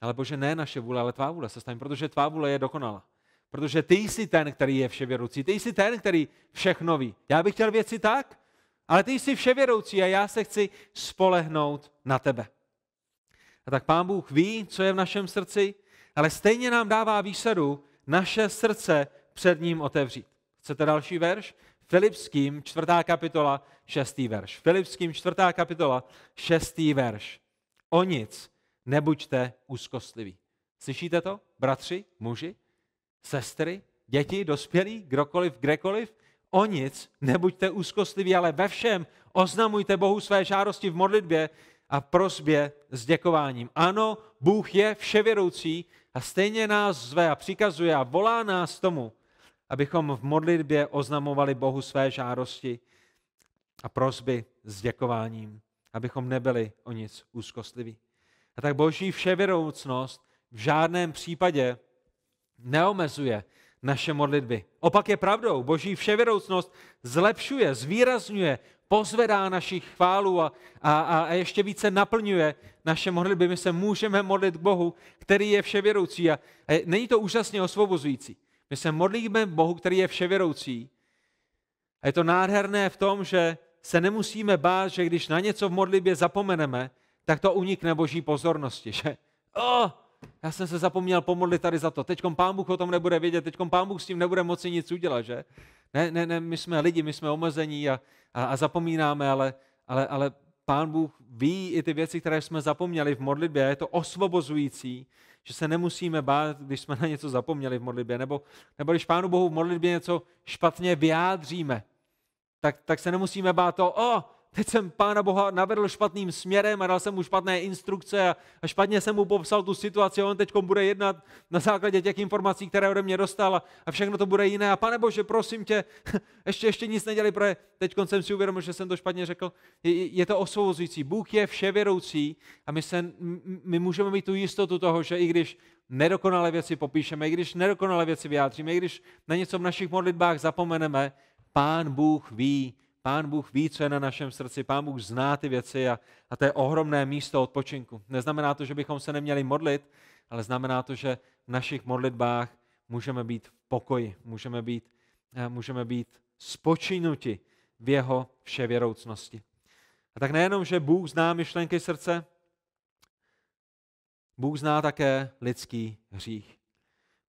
Ale Bože, ne naše vůle, ale tvá vůle se stane, protože tvá vůle je dokonala, Protože ty jsi ten, který je vševěroucí. Ty jsi ten, který všechno ví. Já bych chtěl věci tak, ale ty jsi vševěroucí a já se chci spolehnout na tebe. A tak Pán Bůh ví, co je v našem srdci, ale stejně nám dává výsadu naše srdce před ním otevřít. Chcete další verš? Filipským 4. kapitola 6. verš. Filipským 4. kapitola 6. verš. O nic nebuďte úzkostliví. Slyšíte to, bratři, muži, sestry, děti, dospělí, kdokoliv, kdekoliv? O nic nebuďte úzkostliví, ale ve všem oznamujte Bohu své žádosti v modlitbě a prosbě s děkováním. Ano, Bůh je vševěroucí a stejně nás zve a přikazuje a volá nás tomu, abychom v modlitbě oznamovali Bohu své žárosti a prosby s děkováním, abychom nebyli o nic úzkostliví. A tak boží vševěroucnost v žádném případě neomezuje naše modlitby. Opak je pravdou. Boží vševěroucnost zlepšuje, zvýrazňuje, pozvedá našich chválu a, a, a ještě více naplňuje naše modlitby. My se můžeme modlit k Bohu, který je vševěroucí. A, a není to úžasně osvobozující. My se modlíme Bohu, který je vševěroucí. A je to nádherné v tom, že se nemusíme bát, že když na něco v modlitbě zapomeneme, tak to unikne boží pozornosti. Že, oh, já jsem se zapomněl pomodlit tady za to. Teď pán Bůh o tom nebude vědět, teď pán Bůh s tím nebude moci nic udělat, že? Ne, ne, ne, my jsme lidi, my jsme omezení a, a, a zapomínáme, ale, ale, ale Pán Bůh ví i ty věci, které jsme zapomněli v modlitbě. Je to osvobozující, že se nemusíme bát, když jsme na něco zapomněli v modlitbě. Nebo, nebo když Pánu Bohu v modlitbě něco špatně vyjádříme, tak, tak se nemusíme bát to, o, Teď jsem Pána Boha navedl špatným směrem a dal jsem mu špatné instrukce a, špatně jsem mu popsal tu situaci a on teď bude jednat na základě těch informací, které ode mě dostal a, a všechno to bude jiné. A pane Bože, prosím tě, ještě, ještě nic nedělej, protože teď jsem si uvědomil, že jsem to špatně řekl. Je, je to osvobozující. Bůh je vševěroucí a my, se, my můžeme mít tu jistotu toho, že i když nedokonalé věci popíšeme, i když nedokonalé věci vyjádříme, i když na něco v našich modlitbách zapomeneme, Pán Bůh ví, Pán Bůh ví, co je na našem srdci, Pán Bůh zná ty věci a, a to je ohromné místo odpočinku. Neznamená to, že bychom se neměli modlit, ale znamená to, že v našich modlitbách můžeme být v pokoji, můžeme být, eh, můžeme být spočinuti v jeho vševěroucnosti. A tak nejenom, že Bůh zná myšlenky srdce, Bůh zná také lidský hřích.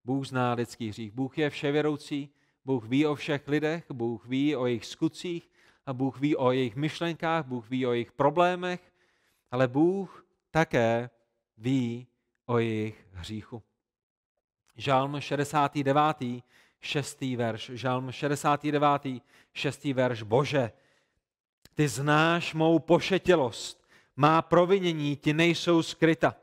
Bůh zná lidský hřích. Bůh je vševěroucí, Bůh ví o všech lidech, Bůh ví o jejich skutcích, a Bůh ví o jejich myšlenkách, Bůh ví o jejich problémech, ale Bůh také ví o jejich hříchu. Žalm 69. 6. verš. Žalm 69. 6. verš. Bože, ty znáš mou pošetilost, má provinění ti nejsou skryta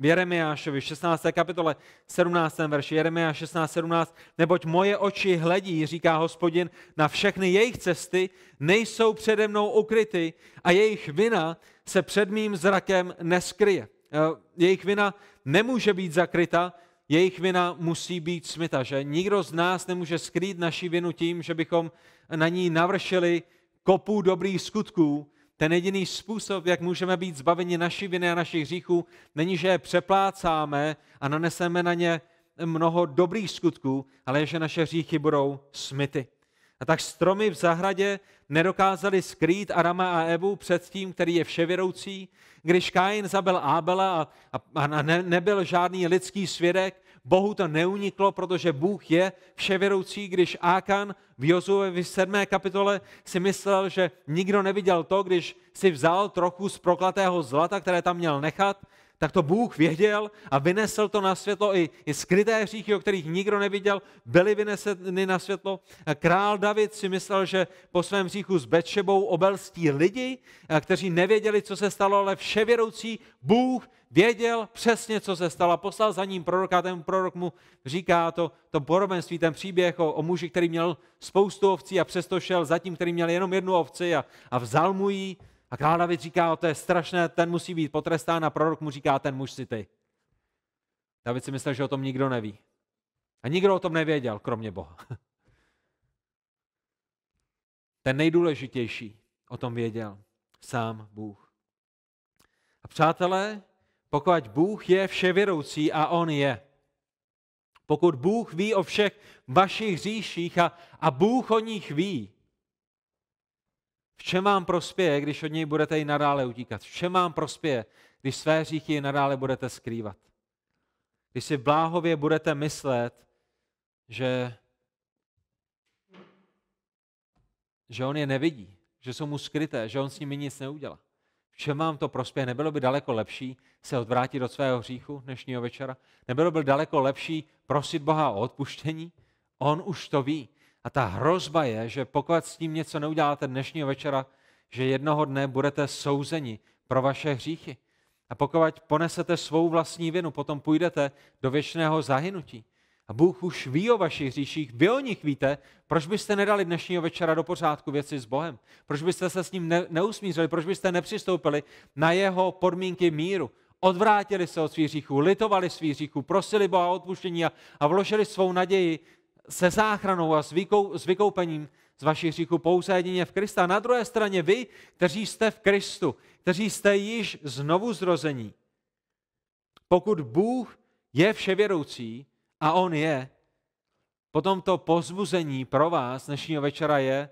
v Jeremiášovi 16. kapitole 17. verši, Jeremiáš 16. 17. Neboť moje oči hledí, říká hospodin, na všechny jejich cesty nejsou přede mnou ukryty a jejich vina se před mým zrakem neskryje. Eh, jejich vina nemůže být zakryta, jejich vina musí být smyta, že nikdo z nás nemůže skrýt naši vinu tím, že bychom na ní navršili kopu dobrých skutků, ten jediný způsob, jak můžeme být zbaveni naší viny a našich hříchů, není, že je přeplácáme a naneseme na ně mnoho dobrých skutků, ale je, že naše hříchy budou smyty. A tak stromy v zahradě nedokázali skrýt Arama a Evu před tím, který je vševěroucí. Když Kain zabil Ábela a, a, a ne, nebyl žádný lidský svědek, Bohu to neuniklo, protože Bůh je vševěroucí, když Ákan v v 7. kapitole si myslel, že nikdo neviděl to, když si vzal trochu z proklatého zlata, které tam měl nechat, tak to Bůh věděl a vynesl to na světlo i, i skryté hříchy, o kterých nikdo neviděl, byly vyneseny na světlo. Král David si myslel, že po svém hříchu s Betšebou obelstí lidi, kteří nevěděli, co se stalo, ale vševěroucí Bůh věděl přesně, co se stalo. Poslal za ním proroka ten prorok mu říká to, to podobenství, ten příběh o, o muži, který měl spoustu ovcí a přesto šel za tím, který měl jenom jednu ovci a, a vzal mu ji a král David říká, o to je strašné, ten musí být potrestán a prorok mu říká, ten muž si ty. David si myslel, že o tom nikdo neví. A nikdo o tom nevěděl, kromě Boha. Ten nejdůležitější o tom věděl sám Bůh. A přátelé, pokud Bůh je vševěroucí a On je, pokud Bůh ví o všech vašich říších a, a Bůh o nich ví, v čem vám prospěje, když od něj budete i nadále utíkat? V čem vám prospěje, když své říchy nadále budete skrývat? Když si bláhově budete myslet, že, že on je nevidí, že jsou mu skryté, že on s nimi nic neudělá. V čem vám to prospěje? Nebylo by daleko lepší se odvrátit od svého hříchu dnešního večera? Nebylo by daleko lepší prosit Boha o odpuštění? On už to ví. A ta hrozba je, že pokud s tím něco neuděláte dnešního večera, že jednoho dne budete souzeni pro vaše hříchy. A pokud ponesete svou vlastní vinu, potom půjdete do věčného zahynutí. A Bůh už ví o vašich hříších, vy o nich víte, proč byste nedali dnešního večera do pořádku věci s Bohem? Proč byste se s ním neusmířili? Proč byste nepřistoupili na jeho podmínky míru? Odvrátili se od svých říchů, litovali svých říchů, prosili Boha o odpuštění a, a vložili svou naději se záchranou a s, vykoupením z vašich hříchů pouze jedině v Krista. Na druhé straně vy, kteří jste v Kristu, kteří jste již znovu zrození. Pokud Bůh je vševěroucí a On je, potom to pozbuzení pro vás dnešního večera je,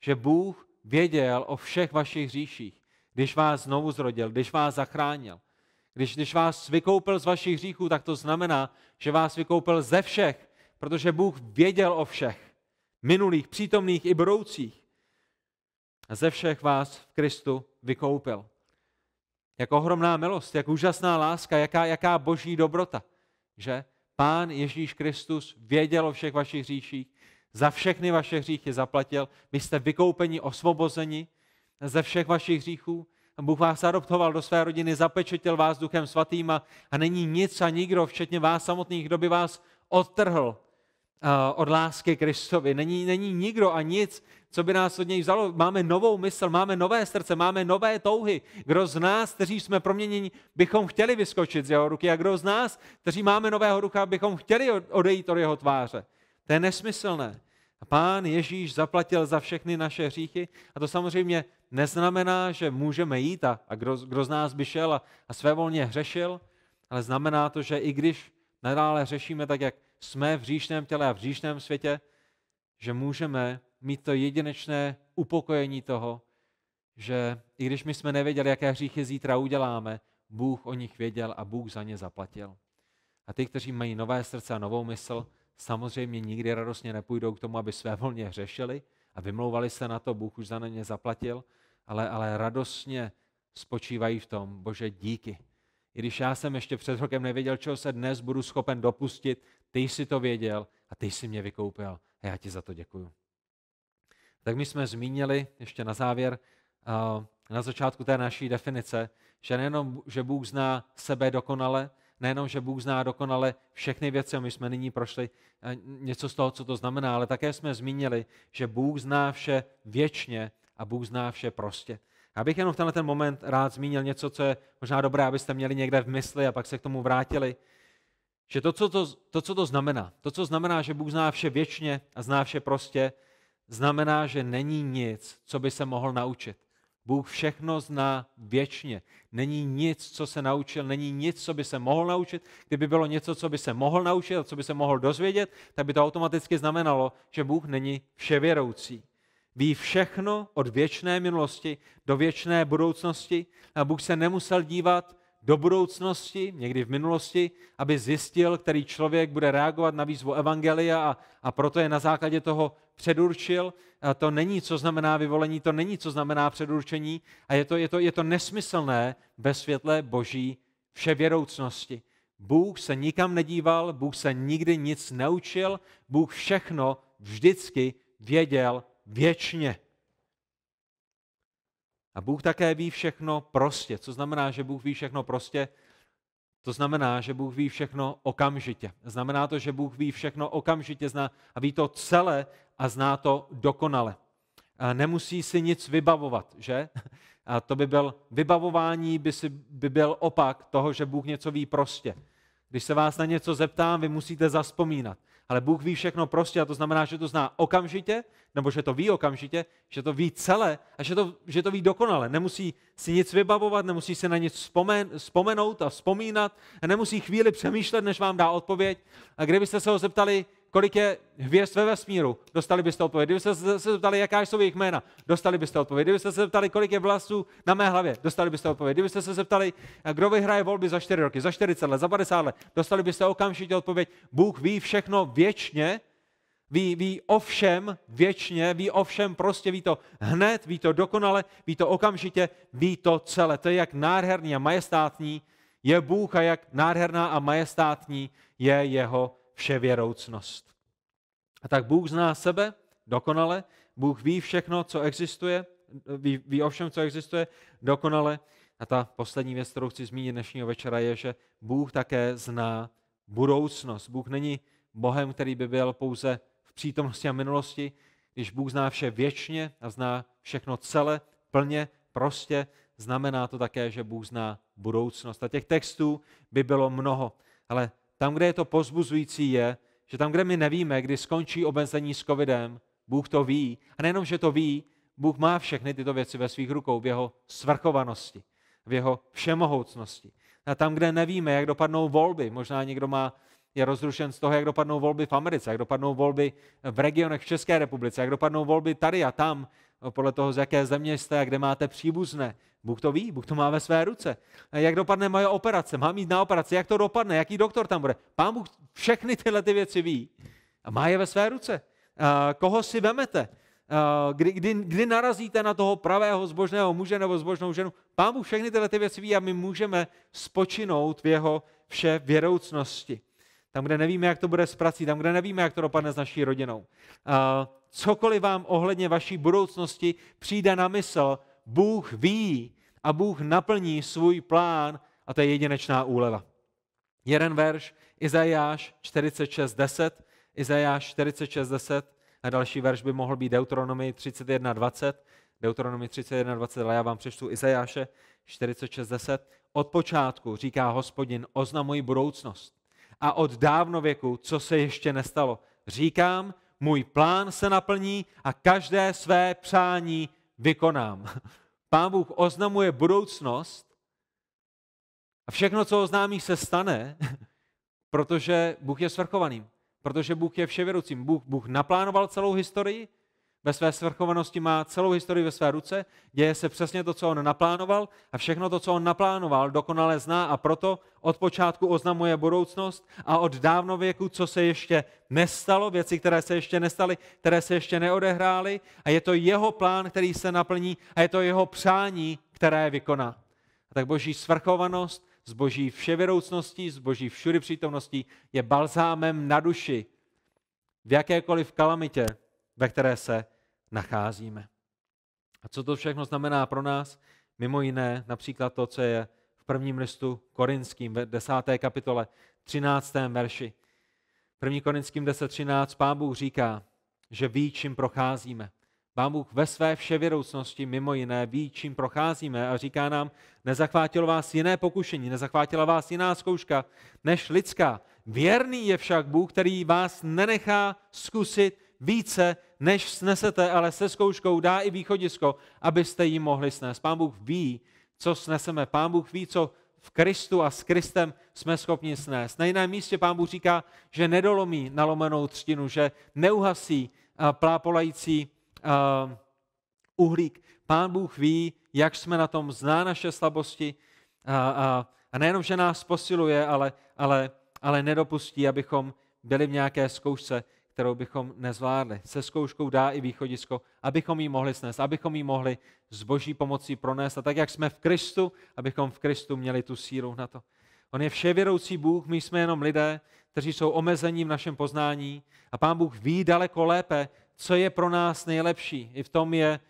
že Bůh věděl o všech vašich hříších, když vás znovu zrodil, když vás zachránil. Když, když vás vykoupil z vašich hříchů, tak to znamená, že vás vykoupil ze všech protože Bůh věděl o všech, minulých, přítomných i budoucích. A ze všech vás v Kristu vykoupil. Jak ohromná milost, jak úžasná láska, jaká, jaká boží dobrota, že Pán Ježíš Kristus věděl o všech vašich říších, za všechny vaše hříchy zaplatil, vy jste vykoupeni, osvobozeni ze všech vašich hříchů, Bůh vás adoptoval do své rodiny, zapečetil vás duchem svatým a, a není nic a nikdo, včetně vás samotných, kdo by vás odtrhl od lásky Kristovi. Není, není nikdo a nic, co by nás od něj vzalo. Máme novou mysl, máme nové srdce, máme nové touhy. Kdo z nás, kteří jsme proměněni, bychom chtěli vyskočit z jeho ruky a kdo z nás, kteří máme nového ducha, bychom chtěli odejít od jeho tváře. To je nesmyslné. A pán Ježíš zaplatil za všechny naše hříchy a to samozřejmě neznamená, že můžeme jít a, a kdo, kdo z nás by šel a, a svévolně hřešil, ale znamená to, že i když nadále hřešíme tak, jak jsme v říšném těle a v říšném světě, že můžeme mít to jedinečné upokojení toho, že i když my jsme nevěděli, jaké hříchy zítra uděláme, Bůh o nich věděl a Bůh za ně zaplatil. A ty, kteří mají nové srdce a novou mysl, samozřejmě nikdy radostně nepůjdou k tomu, aby své volně hřešili a vymlouvali se na to, Bůh už za ně zaplatil, ale, ale radostně spočívají v tom, bože díky, i když já jsem ještě před rokem nevěděl, čeho se dnes budu schopen dopustit, ty jsi to věděl a ty jsi mě vykoupil a já ti za to děkuju. Tak my jsme zmínili ještě na závěr, eh, na začátku té naší definice, že nejenom, že Bůh zná sebe dokonale, nejenom, že Bůh zná dokonale všechny věci, a my jsme nyní prošli eh, něco z toho, co to znamená, ale také jsme zmínili, že Bůh zná vše věčně a Bůh zná vše prostě. Já bych jenom v tenhle ten moment rád zmínil něco, co je možná dobré, abyste měli někde v mysli a pak se k tomu vrátili. Že to, co to, to, co to znamená, to, co znamená, že Bůh zná vše věčně a zná vše prostě, znamená, že není nic, co by se mohl naučit. Bůh všechno zná věčně. Není nic, co se naučil, není nic, co by se mohl naučit. Kdyby bylo něco, co by se mohl naučit a co by se mohl dozvědět, tak by to automaticky znamenalo, že Bůh není vševěroucí. Ví všechno od věčné minulosti do věčné budoucnosti a Bůh se nemusel dívat do budoucnosti, někdy v minulosti, aby zjistil, který člověk bude reagovat na výzvu Evangelia a, a proto je na základě toho předurčil. A to není, co znamená vyvolení, to není, co znamená předurčení a je to, je to, je to nesmyslné ve světle boží vševěroucnosti. Bůh se nikam nedíval, Bůh se nikdy nic neučil, Bůh všechno vždycky věděl věčně. A Bůh také ví všechno prostě. Co znamená, že Bůh ví všechno prostě? To znamená, že Bůh ví všechno okamžitě. Znamená to, že Bůh ví všechno okamžitě zná a ví to celé a zná to dokonale. A nemusí si nic vybavovat, že? A to by byl vybavování, by, si, by byl opak toho, že Bůh něco ví prostě. Když se vás na něco zeptám, vy musíte zaspomínat ale Bůh ví všechno prostě a to znamená, že to zná okamžitě, nebo že to ví okamžitě, že to ví celé a že to, že to ví dokonale. Nemusí si nic vybavovat, nemusí se na nic vzpomen, vzpomenout a vzpomínat, a nemusí chvíli přemýšlet, než vám dá odpověď. A kdybyste se ho zeptali, kolik je hvězd ve vesmíru, dostali byste odpověď. Kdybyste se zeptali, jaká jsou jejich jména, dostali byste odpověď. Kdybyste se zeptali, kolik je vlasů na mé hlavě, dostali byste odpověď. Kdybyste se zeptali, kdo vyhraje volby za 4 roky, za 40 let, za 50 let, dostali byste okamžitě odpověď. Bůh ví všechno věčně, ví, ví o všem věčně, ví o všem prostě, ví to hned, ví to dokonale, ví to okamžitě, ví to celé. To je jak nádherný a majestátní je Bůh a jak nádherná a majestátní je jeho vševěroucnost. A tak Bůh zná sebe dokonale, Bůh ví všechno, co existuje, ví, ví o všem, co existuje dokonale. A ta poslední věc, kterou chci zmínit dnešního večera, je, že Bůh také zná budoucnost. Bůh není Bohem, který by byl pouze v přítomnosti a minulosti, když Bůh zná vše věčně a zná všechno celé, plně, prostě, znamená to také, že Bůh zná budoucnost. A těch textů by bylo mnoho, ale tam, kde je to pozbuzující, je, že tam, kde my nevíme, kdy skončí obezení s covidem, Bůh to ví. A nejenom, že to ví, Bůh má všechny tyto věci ve svých rukou, v jeho svrchovanosti, v jeho všemohoucnosti. A tam, kde nevíme, jak dopadnou volby, možná někdo má, je rozrušen z toho, jak dopadnou volby v Americe, jak dopadnou volby v regionech v České republice, jak dopadnou volby tady a tam, No, podle toho, z jaké země jste a kde máte příbuzné. Bůh to ví, Bůh to má ve své ruce. Jak dopadne moje operace, mám jít na operaci, jak to dopadne, jaký doktor tam bude. Pán Bůh všechny tyhle ty věci ví a má je ve své ruce. Koho si vemete? Kdy, kdy, kdy narazíte na toho pravého zbožného muže nebo zbožnou ženu? Pán Bůh všechny tyhle ty věci ví a my můžeme spočinout v jeho vše věroucnosti tam, kde nevíme, jak to bude s prací, tam, kde nevíme, jak to dopadne s naší rodinou. Cokoliv vám ohledně vaší budoucnosti přijde na mysl, Bůh ví a Bůh naplní svůj plán a to je jedinečná úleva. Jeden verš, Izajáš 46.10, Izajáš 46.10 a další verš by mohl být Deuteronomii 31.20, Deuteronomii 31.20, ale já vám přečtu Izajáše 46.10. Od počátku, říká hospodin, oznamuji budoucnost a od dávno věku, co se ještě nestalo. Říkám, můj plán se naplní a každé své přání vykonám. Pán Bůh oznamuje budoucnost a všechno, co oznámí, se stane, protože Bůh je svrchovaným, protože Bůh je vševěrucím. Bůh, Bůh naplánoval celou historii, ve své svrchovanosti má celou historii ve své ruce, děje se přesně to, co on naplánoval a všechno to, co on naplánoval, dokonale zná a proto od počátku oznamuje budoucnost a od dávno věku, co se ještě nestalo, věci, které se ještě nestaly, které se ještě neodehrály a je to jeho plán, který se naplní a je to jeho přání, které vykoná. A tak boží svrchovanost s boží vševěroucností, s boží všudy přítomností je balzámem na duši v jakékoliv kalamitě, ve které se nacházíme. A co to všechno znamená pro nás? Mimo jiné například to, co je v prvním listu korinským ve desáté kapitole 13. verši. První korinským 10.13 Pán Bůh říká, že ví, čím procházíme. Pán Bůh ve své vševěroucnosti mimo jiné ví, čím procházíme a říká nám, nezachvátilo vás jiné pokušení, nezachvátila vás jiná zkouška než lidská. Věrný je však Bůh, který vás nenechá zkusit více, než snesete, ale se zkouškou dá i východisko, abyste ji mohli snést. Pán Bůh ví, co sneseme. Pán Bůh ví, co v Kristu a s Kristem jsme schopni snést. Na jiném místě pán Bůh říká, že nedolomí nalomenou třtinu, že neuhasí eh, plápolající eh, uhlík. Pán Bůh ví, jak jsme na tom, zná naše slabosti a, eh, a, a nejenom, že nás posiluje, ale, ale, ale nedopustí, abychom byli v nějaké zkoušce kterou bychom nezvládli. Se zkouškou dá i východisko, abychom ji mohli snést, abychom ji mohli s boží pomocí pronést. A tak, jak jsme v Kristu, abychom v Kristu měli tu sílu na to. On je vševěroucí Bůh, my jsme jenom lidé, kteří jsou omezení v našem poznání a Pán Bůh ví daleko lépe, co je pro nás nejlepší. I v tom je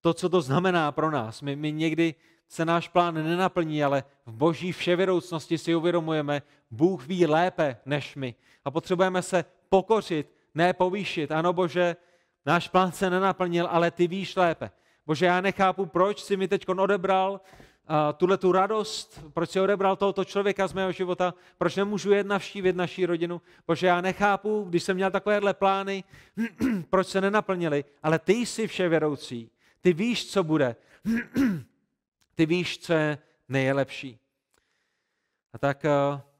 to, co to znamená pro nás. My, my někdy se náš plán nenaplní, ale v boží vševěroucnosti si uvědomujeme, Bůh ví lépe než my. A potřebujeme se pokořit ne povýšit. Ano, Bože, náš plán se nenaplnil, ale ty víš lépe. Bože, já nechápu, proč si mi teď odebral eh, tuhle tu radost, proč si odebral tohoto člověka z mého života, proč nemůžu jet navštívit naší rodinu, Bože, já nechápu, když jsem měl takovéhle plány, proč se nenaplnili, ale ty jsi vševěroucí, ty víš, co bude, ty víš, co je nejlepší. A tak eh,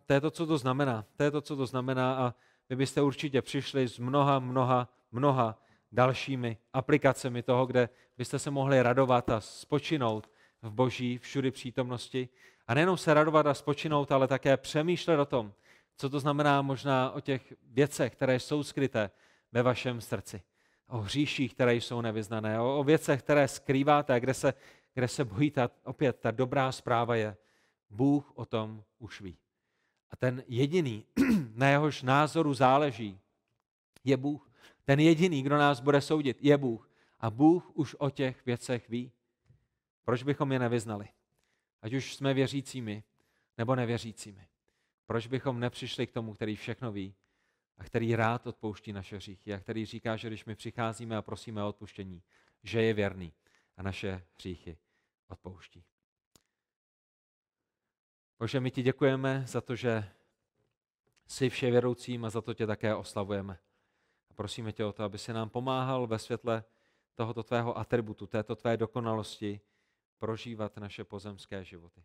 to je to, co to znamená. To je to, co to znamená a vy byste určitě přišli s mnoha, mnoha, mnoha dalšími aplikacemi toho, kde byste se mohli radovat a spočinout v boží všudy přítomnosti. A nejenom se radovat a spočinout, ale také přemýšlet o tom, co to znamená možná o těch věcech, které jsou skryté ve vašem srdci. O hříších, které jsou nevyznané, o, věcech, které skrýváte, kde se, kde se bojíte. Opět, ta dobrá zpráva je, Bůh o tom už ví. A ten jediný, na jehož názoru záleží, je Bůh. Ten jediný, kdo nás bude soudit, je Bůh. A Bůh už o těch věcech ví. Proč bychom je nevyznali? Ať už jsme věřícími nebo nevěřícími. Proč bychom nepřišli k tomu, který všechno ví a který rád odpouští naše hříchy a který říká, že když my přicházíme a prosíme o odpuštění, že je věrný a naše hříchy odpouští. Bože, my ti děkujeme za to, že jsi vševěroucím a za to tě také oslavujeme. A prosíme tě o to, aby se nám pomáhal ve světle tohoto tvého atributu, této tvé dokonalosti prožívat naše pozemské životy.